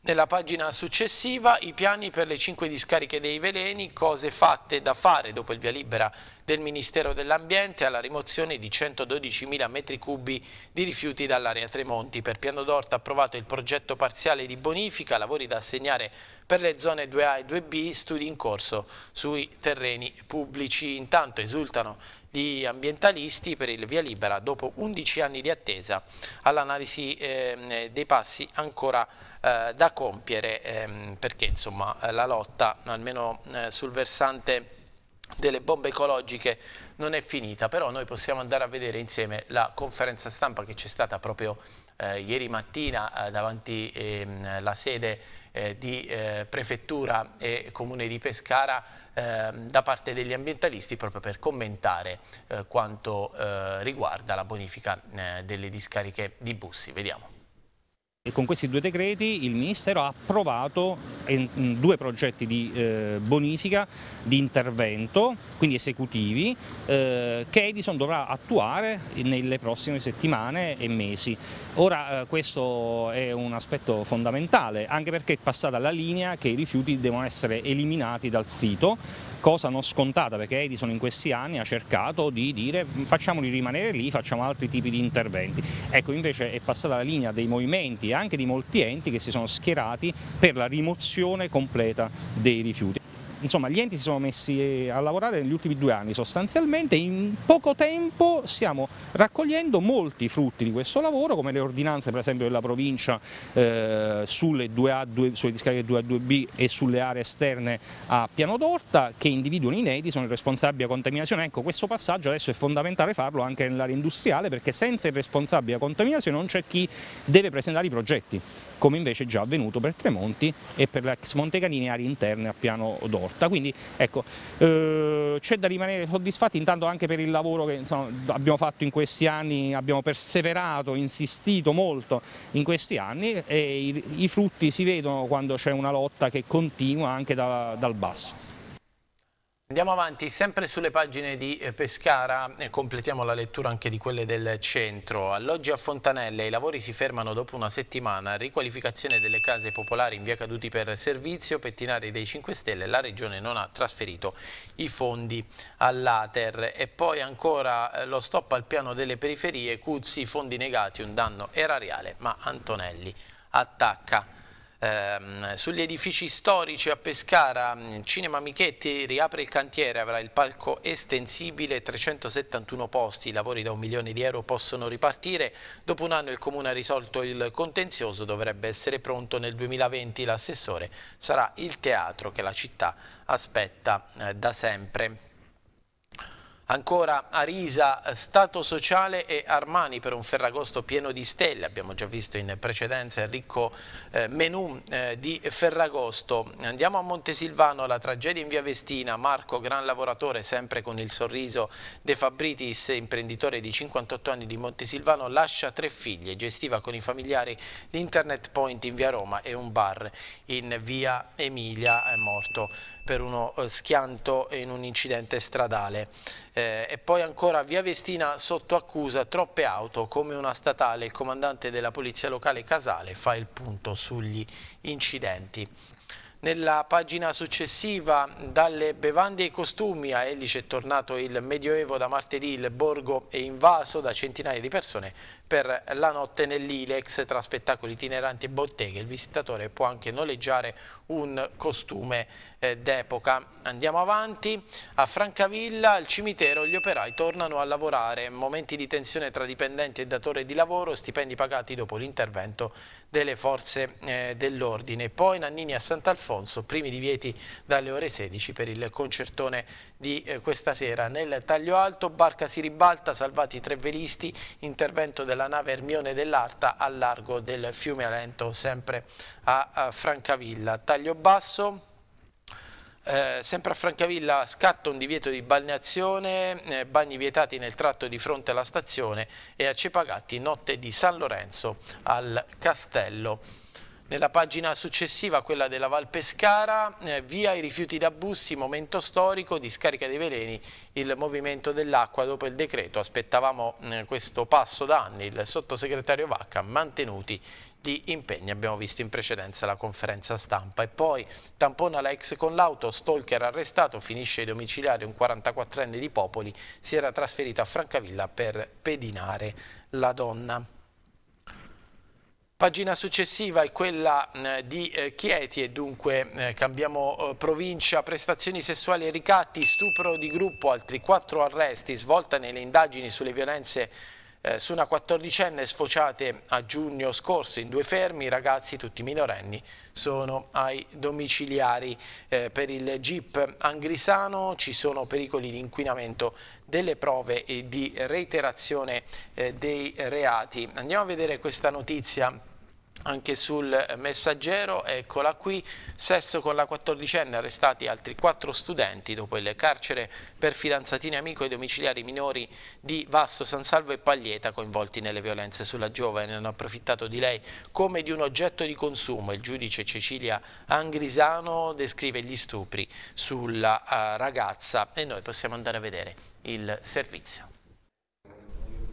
Nella pagina successiva i piani per le cinque discariche dei veleni, cose fatte da fare dopo il via libera del Ministero dell'Ambiente alla rimozione di 112.000 metri cubi di rifiuti dall'area Tremonti. Per Piano d'Orta approvato il progetto parziale di bonifica, lavori da assegnare per le zone 2A e 2B, studi in corso sui terreni pubblici. Intanto esultano gli ambientalisti per il via libera dopo 11 anni di attesa all'analisi eh, dei passi ancora eh, da compiere ehm, perché insomma eh, la lotta almeno eh, sul versante delle bombe ecologiche non è finita, però noi possiamo andare a vedere insieme la conferenza stampa che c'è stata proprio eh, ieri mattina eh, davanti alla ehm, sede eh, di Prefettura e Comune di Pescara ehm, da parte degli ambientalisti proprio per commentare quanto riguarda la bonifica delle discariche di Bussi. Vediamo con questi due decreti il Ministero ha approvato eh, due progetti di eh, bonifica di intervento, quindi esecutivi, eh, che Edison dovrà attuare nelle prossime settimane e mesi. Ora questo è un aspetto fondamentale, anche perché è passata la linea che i rifiuti devono essere eliminati dal sito, cosa non scontata perché Edison in questi anni ha cercato di dire facciamoli rimanere lì, facciamo altri tipi di interventi. Ecco invece è passata la linea dei movimenti anche di molti enti che si sono schierati per la rimozione completa dei rifiuti insomma gli enti si sono messi eh, a lavorare negli ultimi due anni sostanzialmente, in poco tempo stiamo raccogliendo molti frutti di questo lavoro come le ordinanze per esempio della provincia eh, sulle, 2A2, sulle discariche 2A2B e sulle aree esterne a Piano d'Orta che individuano i inediti, sono il responsabile a contaminazione, ecco questo passaggio adesso è fondamentale farlo anche nell'area industriale perché senza il responsabile a contaminazione non c'è chi deve presentare i progetti come invece è già avvenuto per Tremonti e per l'ex Montecanini aree interne a Piano d'Orta porta. Quindi ecco, eh, c'è da rimanere soddisfatti intanto anche per il lavoro che insomma, abbiamo fatto in questi anni, abbiamo perseverato, insistito molto in questi anni e i, i frutti si vedono quando c'è una lotta che continua anche da, dal basso. Andiamo avanti, sempre sulle pagine di eh, Pescara, eh, completiamo la lettura anche di quelle del centro. Alloggi a Fontanelle, i lavori si fermano dopo una settimana, riqualificazione delle case popolari in via caduti per servizio, pettinari dei 5 Stelle, la Regione non ha trasferito i fondi all'Ater. E poi ancora eh, lo stop al piano delle periferie, Cuzzi, fondi negati, un danno erariale, ma Antonelli attacca. Ehm, sugli edifici storici a Pescara, mm, Cinema Michetti riapre il cantiere, avrà il palco estensibile, 371 posti, i lavori da un milione di euro possono ripartire. Dopo un anno il Comune ha risolto il contenzioso, dovrebbe essere pronto nel 2020. L'assessore sarà il teatro che la città aspetta eh, da sempre. Ancora Arisa, eh, Stato Sociale e Armani per un Ferragosto pieno di stelle, abbiamo già visto in precedenza il ricco eh, menù eh, di Ferragosto. Andiamo a Montesilvano, la tragedia in via Vestina, Marco, gran lavoratore, sempre con il sorriso De Fabritis, imprenditore di 58 anni di Montesilvano, lascia tre figlie, gestiva con i familiari l'internet point in via Roma e un bar in via Emilia, è eh, morto per uno eh, schianto in un incidente stradale. Eh, e poi ancora via Vestina sotto accusa troppe auto come una statale. Il comandante della polizia locale Casale fa il punto sugli incidenti. Nella pagina successiva, dalle bevande ai costumi, a Ellice è tornato il Medioevo, da martedì il borgo è invaso da centinaia di persone per la notte nell'Ilex tra spettacoli itineranti e botteghe il visitatore può anche noleggiare un costume eh, d'epoca. Andiamo avanti, a Francavilla al cimitero gli operai tornano a lavorare, momenti di tensione tra dipendenti e datore di lavoro, stipendi pagati dopo l'intervento delle forze eh, dell'ordine. Poi Nannini a Sant'Alfonso, primi divieti dalle ore 16 per il concertone di eh, questa sera. Nel taglio alto barca si ribalta, salvati tre velisti, intervento della nave Ermione dell'Arta al largo del fiume Alento, sempre a, a Francavilla. Taglio basso, eh, sempre a Francavilla scatta un divieto di balneazione, eh, bagni vietati nel tratto di fronte alla stazione e a Cepagatti notte di San Lorenzo al Castello nella pagina successiva, quella della Valpescara, eh, via i rifiuti da bussi, momento storico, discarica dei veleni, il movimento dell'acqua dopo il decreto. Aspettavamo eh, questo passo da anni, il sottosegretario Vacca, mantenuti di impegni. Abbiamo visto in precedenza la conferenza stampa. E poi tampona l'ex con l'auto, stalker arrestato, finisce ai domiciliari un 44enne di Popoli, si era trasferito a Francavilla per pedinare la donna. Pagina successiva è quella eh, di eh, Chieti e dunque eh, cambiamo provincia, prestazioni sessuali e ricatti, stupro di gruppo, altri quattro arresti, svolta nelle indagini sulle violenze eh, su una quattordicenne sfociate a giugno scorso in due fermi, i ragazzi tutti minorenni sono ai domiciliari. Eh, per il GIP angrisano ci sono pericoli di inquinamento delle prove e di reiterazione eh, dei reati. Andiamo a vedere questa notizia anche sul messaggero, eccola qui, sesso con la quattordicenne, arrestati altri quattro studenti dopo il carcere per fidanzatini amico e domiciliari minori di Vasto, San Salvo e Paglieta coinvolti nelle violenze sulla giovane, hanno approfittato di lei come di un oggetto di consumo. Il giudice Cecilia Angrisano descrive gli stupri sulla uh, ragazza e noi possiamo andare a vedere il servizio.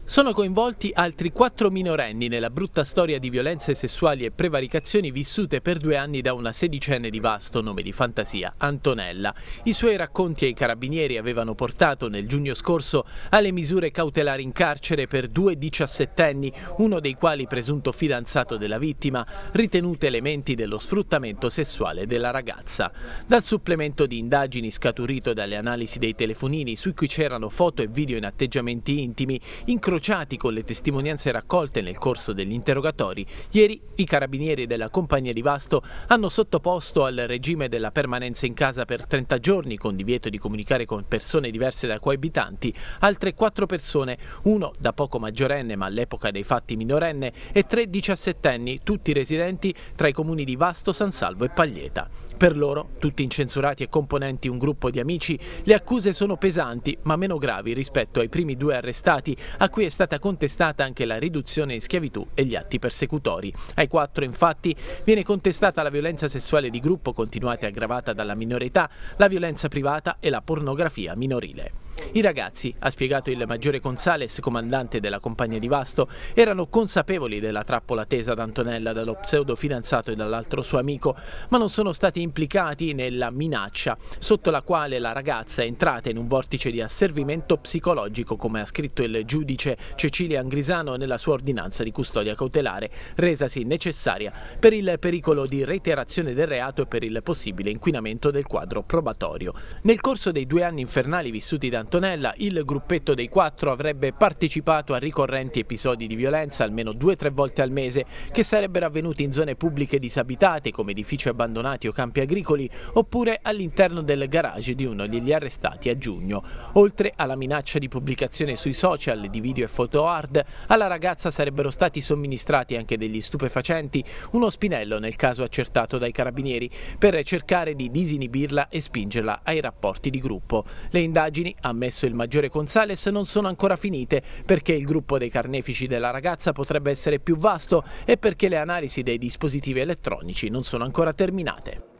Sono coinvolti altri quattro minorenni nella brutta storia di violenze sessuali e prevaricazioni vissute per due anni da una sedicenne di vasto nome di fantasia, Antonella. I suoi racconti ai carabinieri avevano portato nel giugno scorso alle misure cautelari in carcere per due diciassettenni, uno dei quali presunto fidanzato della vittima, ritenute elementi dello sfruttamento sessuale della ragazza. Dal supplemento di indagini scaturito dalle analisi dei telefonini, su cui c'erano foto e video in atteggiamenti intimi, incrociati Incrociati con le testimonianze raccolte nel corso degli interrogatori, ieri i carabinieri della compagnia di Vasto hanno sottoposto al regime della permanenza in casa per 30 giorni con divieto di comunicare con persone diverse da coabitanti altre quattro persone, uno da poco maggiorenne ma all'epoca dei fatti minorenne e tre diciassettenni, tutti residenti tra i comuni di Vasto, San Salvo e Paglieta. Per loro, tutti incensurati e componenti un gruppo di amici, le accuse sono pesanti ma meno gravi rispetto ai primi due arrestati a cui è stata contestata anche la riduzione in schiavitù e gli atti persecutori. Ai quattro infatti viene contestata la violenza sessuale di gruppo continuata e aggravata dalla minorità, la violenza privata e la pornografia minorile. I ragazzi, ha spiegato il maggiore Gonzales, comandante della compagnia di Vasto, erano consapevoli della trappola tesa ad Antonella dallo pseudo fidanzato e dall'altro suo amico, ma non sono stati implicati nella minaccia, sotto la quale la ragazza è entrata in un vortice di asservimento psicologico, come ha scritto il giudice Cecilia Angrisano nella sua ordinanza di custodia cautelare, resasi necessaria per il pericolo di reiterazione del reato e per il possibile inquinamento del quadro probatorio. Nel corso dei due anni infernali vissuti da Antonella, il gruppetto dei quattro avrebbe partecipato a ricorrenti episodi di violenza almeno due o tre volte al mese, che sarebbero avvenuti in zone pubbliche disabitate come edifici abbandonati o campi agricoli, oppure all'interno del garage di uno degli arrestati a giugno. Oltre alla minaccia di pubblicazione sui social di video e foto hard, alla ragazza sarebbero stati somministrati anche degli stupefacenti, uno spinello nel caso accertato dai carabinieri, per cercare di disinibirla e spingerla ai rapporti di gruppo. Le indagini hanno ammesso il maggiore Gonzales, non sono ancora finite perché il gruppo dei carnefici della ragazza potrebbe essere più vasto e perché le analisi dei dispositivi elettronici non sono ancora terminate.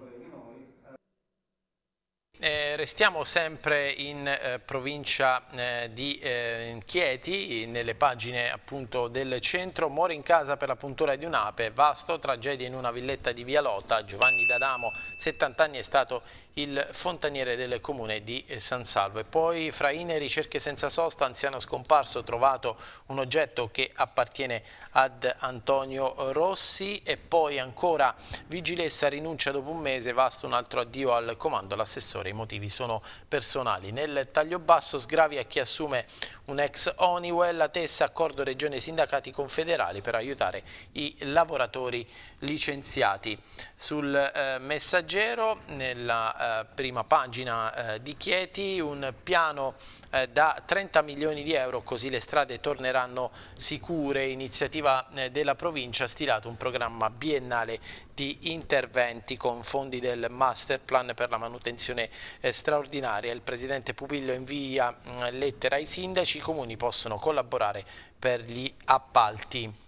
Eh, restiamo sempre in eh, provincia eh, di eh, Chieti, nelle pagine appunto del centro. Muore in casa per la puntura di un'ape. Vasto, tragedia in una villetta di Via Lota. Giovanni D'Adamo, 70 anni, è stato il fontaniere del comune di eh, San Salvo. E poi Fraine, ricerche senza sosta, anziano scomparso, trovato un oggetto che appartiene ad Antonio Rossi. E poi ancora Vigilessa rinuncia dopo un mese. Vasto, un altro addio al comando, l'assessore superiore. I motivi sono personali. Nel taglio basso sgravi a chi assume un ex Honeywell, la Tessa, accordo regione sindacati confederali per aiutare i lavoratori licenziati. Sul eh, messaggero, nella eh, prima pagina eh, di Chieti, un piano eh, da 30 milioni di euro, così le strade torneranno sicure, iniziativa eh, della provincia, ha stilato un programma biennale di interventi con fondi del master plan per la manutenzione eh, straordinaria. Il presidente Pupillo invia mm, lettera ai sindaci, i comuni possono collaborare per gli appalti.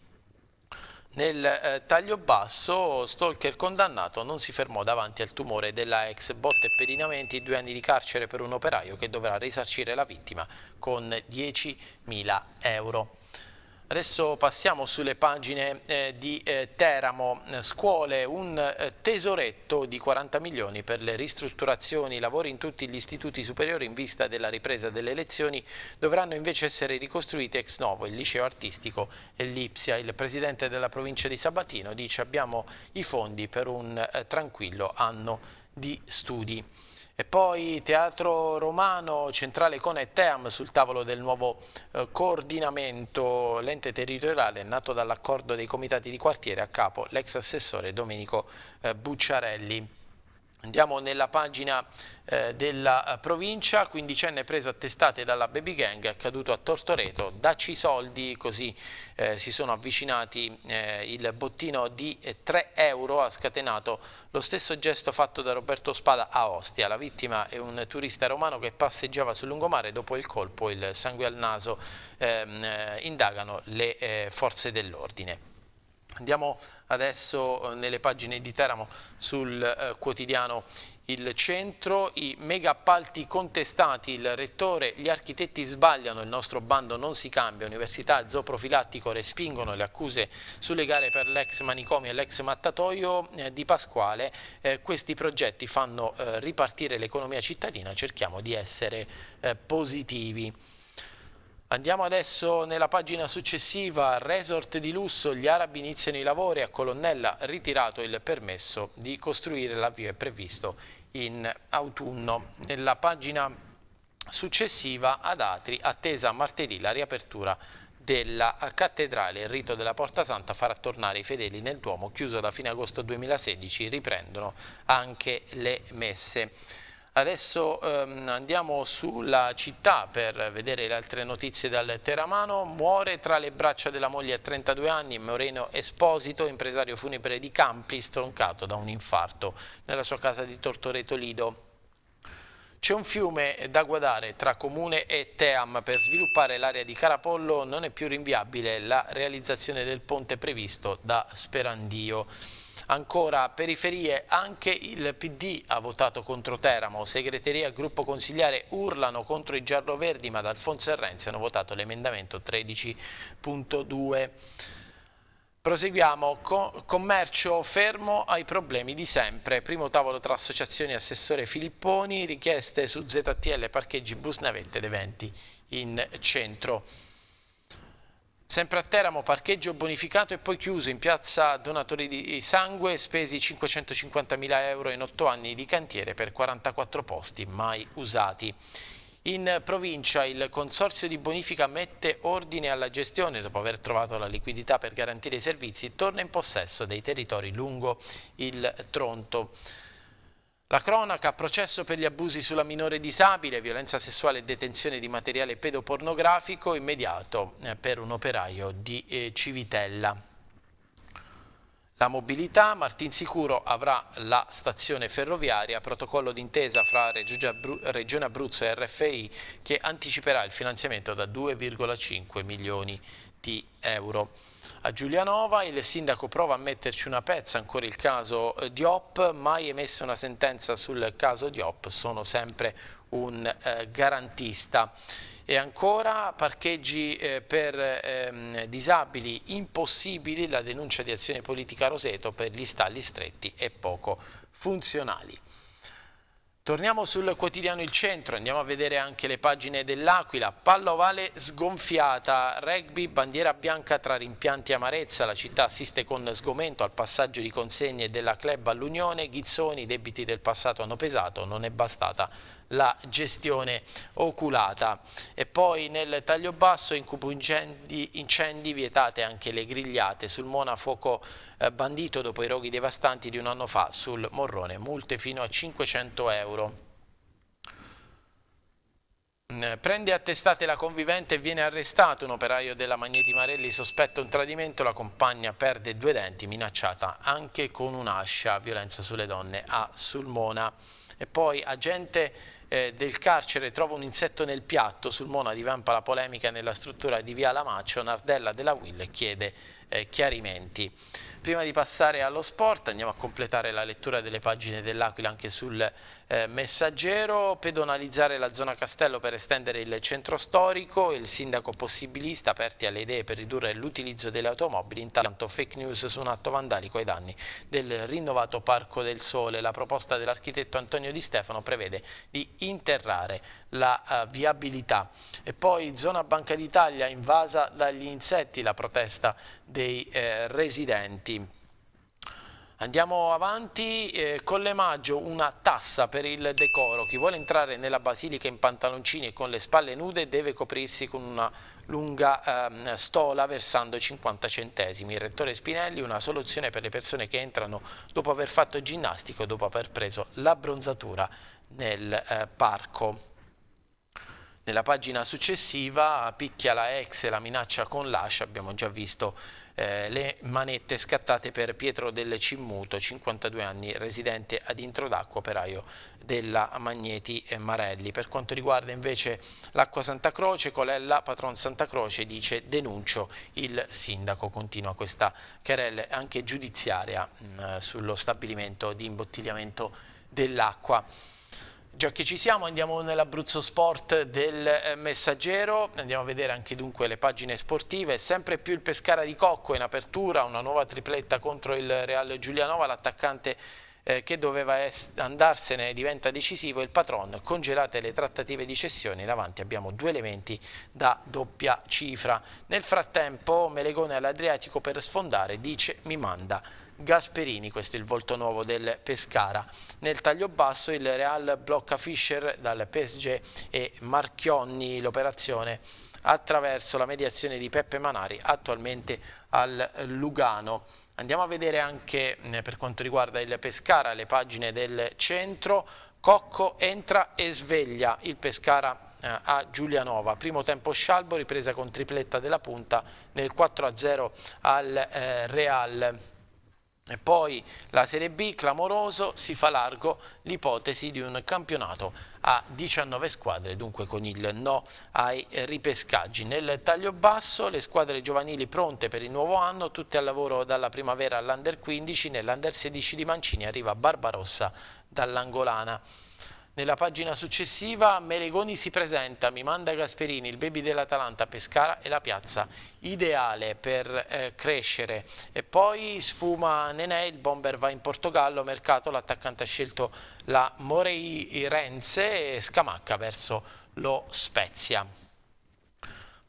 Nel eh, taglio basso, Stalker condannato non si fermò davanti al tumore della ex botte e pedinamenti, due anni di carcere per un operaio che dovrà risarcire la vittima con 10.000 euro. Adesso passiamo sulle pagine eh, di eh, Teramo, eh, scuole, un eh, tesoretto di 40 milioni per le ristrutturazioni, lavori in tutti gli istituti superiori in vista della ripresa delle elezioni dovranno invece essere ricostruiti ex novo, il liceo artistico e l'Ipsia. Il presidente della provincia di Sabatino dice abbiamo i fondi per un eh, tranquillo anno di studi. E poi Teatro Romano, centrale con Eteam sul tavolo del nuovo eh, coordinamento, l'ente territoriale nato dall'accordo dei comitati di quartiere a capo l'ex assessore Domenico eh, Bucciarelli. Andiamo nella pagina eh, della eh, provincia, quindicenne preso a testate dalla baby gang, è caduto a Tortoreto, dacci soldi, così eh, si sono avvicinati eh, il bottino di 3 eh, euro ha scatenato lo stesso gesto fatto da Roberto Spada a Ostia. La vittima è un turista romano che passeggiava sul lungomare dopo il colpo, il sangue al naso, ehm, eh, indagano le forze dell'ordine. Andiamo adesso eh, nelle pagine di Teramo sul eh, quotidiano il centro, i mega appalti contestati, il rettore, gli architetti sbagliano, il nostro bando non si cambia, Università Zooprofilattico respingono le accuse sulle gare per l'ex manicomio e l'ex mattatoio eh, di Pasquale, eh, questi progetti fanno eh, ripartire l'economia cittadina, cerchiamo di essere eh, positivi. Andiamo adesso nella pagina successiva, resort di lusso, gli arabi iniziano i lavori, a Colonnella ritirato il permesso di costruire, l'avvio è previsto in autunno. Nella pagina successiva ad Atri, attesa martedì la riapertura della cattedrale, il rito della Porta Santa farà tornare i fedeli nel Duomo, chiuso da fine agosto 2016, riprendono anche le messe. Adesso ehm, andiamo sulla città per vedere le altre notizie dal Teramano. Muore tra le braccia della moglie a 32 anni Moreno Esposito, impresario funebre di Campli, stroncato da un infarto nella sua casa di Tortoreto Lido. C'è un fiume da guardare tra Comune e Team per sviluppare l'area di Carapollo, non è più rinviabile la realizzazione del ponte previsto da Sperandio. Ancora periferie, anche il PD ha votato contro Teramo, segreteria e gruppo consigliare urlano contro i giallo-verdi ma ad Alfonso e Renzi hanno votato l'emendamento 13.2. Proseguiamo, Co commercio fermo ai problemi di sempre, primo tavolo tra associazioni e assessore Filipponi, richieste su ZTL, parcheggi, bus, navette ed eventi in centro. Sempre a Teramo, parcheggio bonificato e poi chiuso in piazza Donatori di Sangue, spesi 550.000 euro in 8 anni di cantiere per 44 posti mai usati. In provincia il Consorzio di Bonifica mette ordine alla gestione dopo aver trovato la liquidità per garantire i servizi, torna in possesso dei territori lungo il Tronto. La cronaca, processo per gli abusi sulla minore disabile, violenza sessuale e detenzione di materiale pedopornografico immediato eh, per un operaio di eh, Civitella. La mobilità, Martinsicuro avrà la stazione ferroviaria, protocollo d'intesa fra Regione Abruzzo e RFI che anticiperà il finanziamento da 2,5 milioni di euro a Giulianova, il sindaco prova a metterci una pezza, ancora il caso eh, Diop, mai emessa una sentenza sul caso Diop, sono sempre un eh, garantista. E ancora parcheggi eh, per ehm, disabili impossibili, la denuncia di azione politica Roseto per gli stalli stretti e poco funzionali. Torniamo sul quotidiano Il Centro, andiamo a vedere anche le pagine dell'Aquila, palla ovale sgonfiata, rugby, bandiera bianca tra rimpianti e amarezza, la città assiste con sgomento al passaggio di consegne della club all'Unione, Ghizzoni, i debiti del passato hanno pesato, non è bastata la gestione oculata e poi nel taglio basso incubo incendi, incendi vietate anche le grigliate sul Mona fuoco eh, bandito dopo i roghi devastanti di un anno fa sul Morrone multe fino a 500 euro mm, Prende a testate la convivente e viene arrestato un operaio della Magneti Marelli sospetta un tradimento, la compagna perde due denti, minacciata anche con un'ascia, violenza sulle donne a Sulmona. E poi agente eh, del carcere trova un insetto nel piatto, sul Mona divampa la polemica nella struttura di Via Lamaccio, Nardella della Will chiede eh, chiarimenti. Prima di passare allo sport andiamo a completare la lettura delle pagine dell'Aquila anche sul eh, messaggero, pedonalizzare la zona Castello per estendere il centro storico, il sindaco possibilista aperti alle idee per ridurre l'utilizzo delle automobili, intanto fake news su un atto vandalico ai danni del rinnovato Parco del Sole. La proposta dell'architetto Antonio Di Stefano prevede di interrare la uh, viabilità. E poi zona Banca d'Italia invasa dagli insetti la protesta dei eh, residenti. Andiamo avanti, eh, Colle Maggio una tassa per il decoro, chi vuole entrare nella basilica in pantaloncini e con le spalle nude deve coprirsi con una lunga ehm, stola versando 50 centesimi. Il rettore Spinelli una soluzione per le persone che entrano dopo aver fatto ginnastico, o dopo aver preso l'abbronzatura nel eh, parco. Nella pagina successiva picchia la ex e la minaccia con l'ascia, abbiamo già visto eh, le manette scattate per Pietro Del Cimmuto, 52 anni, residente ad Introdacqua, operaio della Magneti Marelli. Per quanto riguarda invece l'acqua Santa Croce, Colella, patron Santa Croce, dice denuncio il sindaco, continua questa querelle anche giudiziaria mh, mm, sullo stabilimento di imbottigliamento dell'acqua. Già che ci siamo andiamo nell'Abruzzo Sport del eh, Messaggero, andiamo a vedere anche dunque le pagine sportive, sempre più il Pescara di Cocco in apertura, una nuova tripletta contro il Real Giulianova, l'attaccante eh, che doveva andarsene diventa decisivo, il patron congelate le trattative di cessione, davanti abbiamo due elementi da doppia cifra. Nel frattempo Melegone all'Adriatico per sfondare dice mi manda Gasperini, questo è il volto nuovo del Pescara. Nel taglio basso il Real blocca Fischer dal PSG e Marchionni l'operazione attraverso la mediazione di Peppe Manari attualmente al Lugano. Andiamo a vedere anche eh, per quanto riguarda il Pescara le pagine del centro. Cocco entra e sveglia il Pescara eh, a Giulianova. Primo tempo scialbo, ripresa con tripletta della punta nel 4-0 al eh, Real. E poi la Serie B, clamoroso, si fa largo l'ipotesi di un campionato a 19 squadre, dunque con il no ai ripescaggi. Nel taglio basso le squadre giovanili pronte per il nuovo anno, tutte al lavoro dalla primavera all'Under 15, nell'Under 16 di Mancini arriva Barbarossa dall'Angolana. Nella pagina successiva Meregoni si presenta, mi manda Gasperini, il baby dell'Atalanta, a Pescara e la piazza ideale per eh, crescere. E poi sfuma Nenè, il bomber va in Portogallo, mercato, l'attaccante ha scelto la Morei Renze e Scamacca verso lo Spezia.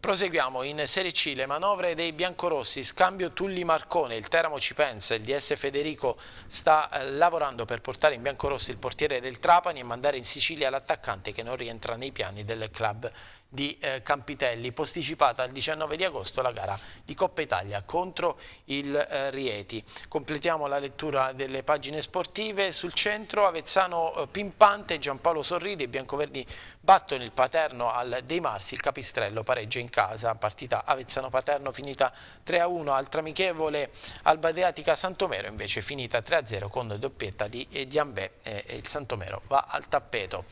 Proseguiamo in Serie C, le manovre dei biancorossi, scambio Tulli Marcone, il Teramo ci pensa, il DS Federico sta eh, lavorando per portare in biancorossi il portiere del Trapani e mandare in Sicilia l'attaccante che non rientra nei piani del club di eh, Campitelli, posticipata al 19 di agosto la gara di Coppa Italia contro il eh, Rieti. Completiamo la lettura delle pagine sportive. Sul centro Avezzano eh, Pimpante, Giampaolo Sorride, i biancoverdi battono il Paterno al Dei Marsi, il Capistrello pareggia in casa, partita Avezzano-Paterno finita 3-1, altra amichevole Albadriatica Santomero invece finita 3-0 con doppietta di eh, Diambè, eh, il Santomero va al tappeto.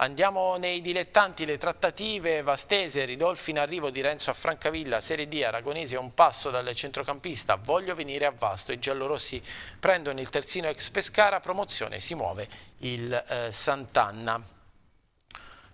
Andiamo nei dilettanti, le trattative Vastese, Ridolfi in arrivo di Renzo a Francavilla, Serie D, Aragonese un passo dal centrocampista, voglio venire a Vasto, i giallorossi prendono il terzino ex Pescara, promozione si muove il eh, Sant'Anna.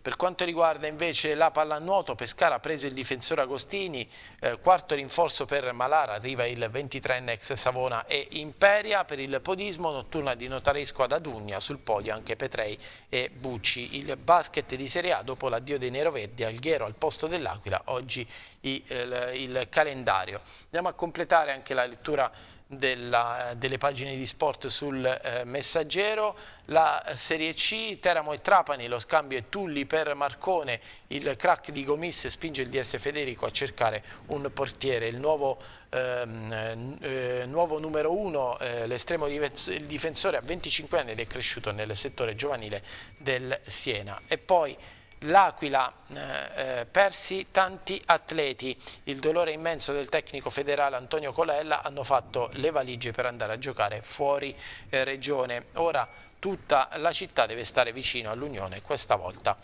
Per quanto riguarda invece la pallanuoto, Pescara ha preso il difensore Agostini, eh, quarto rinforzo per Malara, arriva il 23enne ex Savona e Imperia, per il podismo notturna di Notaresco ad Adugna, sul podio anche Petrei e Bucci. Il basket di Serie A dopo l'addio dei Neroverdi, Alghero al posto dell'Aquila, oggi il, eh, il, calendario. Andiamo a completare anche la lettura della, eh, delle pagine di sport sul eh, messaggero, la Serie C, Teramo e Trapani, lo scambio è Tulli per Marcone, il crack di Gomis spinge il DS Federico a cercare un portiere, il nuovo, ehm, eh, eh nuovo numero uno, eh, l'estremo difensore a 25 anni ed è cresciuto nel settore giovanile del Siena. E poi L'Aquila eh, eh, persi tanti atleti, il dolore immenso del tecnico federale Antonio Colella hanno fatto le valigie per andare a giocare fuori eh, regione. Ora tutta la città deve stare vicino all'Unione, questa volta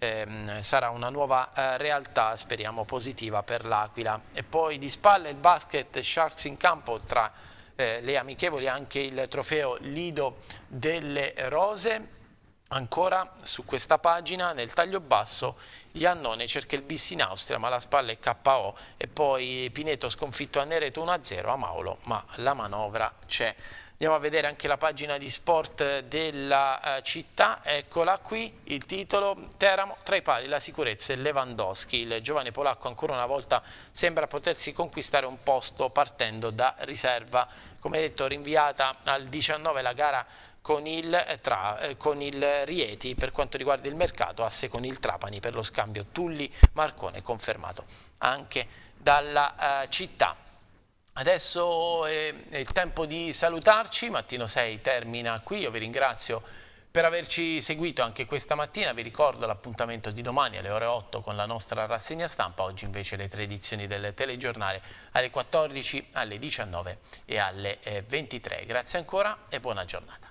eh, sarà una nuova eh, realtà, speriamo positiva per l'Aquila. E poi di spalle il basket Sharks in campo tra eh, le amichevoli anche il trofeo Lido delle Rose Ancora su questa pagina nel taglio basso Iannone cerca il bis in Austria ma la spalla è KO e poi Pineto sconfitto a Nereto 1-0 a Maolo ma la manovra c'è. Andiamo a vedere anche la pagina di sport della eh, città, eccola qui, il titolo Teramo tra i pali, la sicurezza e Lewandowski. Il giovane polacco ancora una volta sembra potersi conquistare un posto partendo da riserva. Come detto rinviata al 19 la gara con il, eh, tra, eh, con il, Rieti per quanto riguarda il mercato, asse con il Trapani per lo scambio Tulli-Marcone confermato anche dalla eh, città. Adesso è, è il tempo di salutarci, Mattino 6 termina qui, io vi ringrazio per averci seguito anche questa mattina, vi ricordo l'appuntamento di domani alle ore 8 con la nostra rassegna stampa, oggi invece le tre edizioni del telegiornale alle 14, alle 19 e alle 23. Eh, Grazie ancora e buona giornata.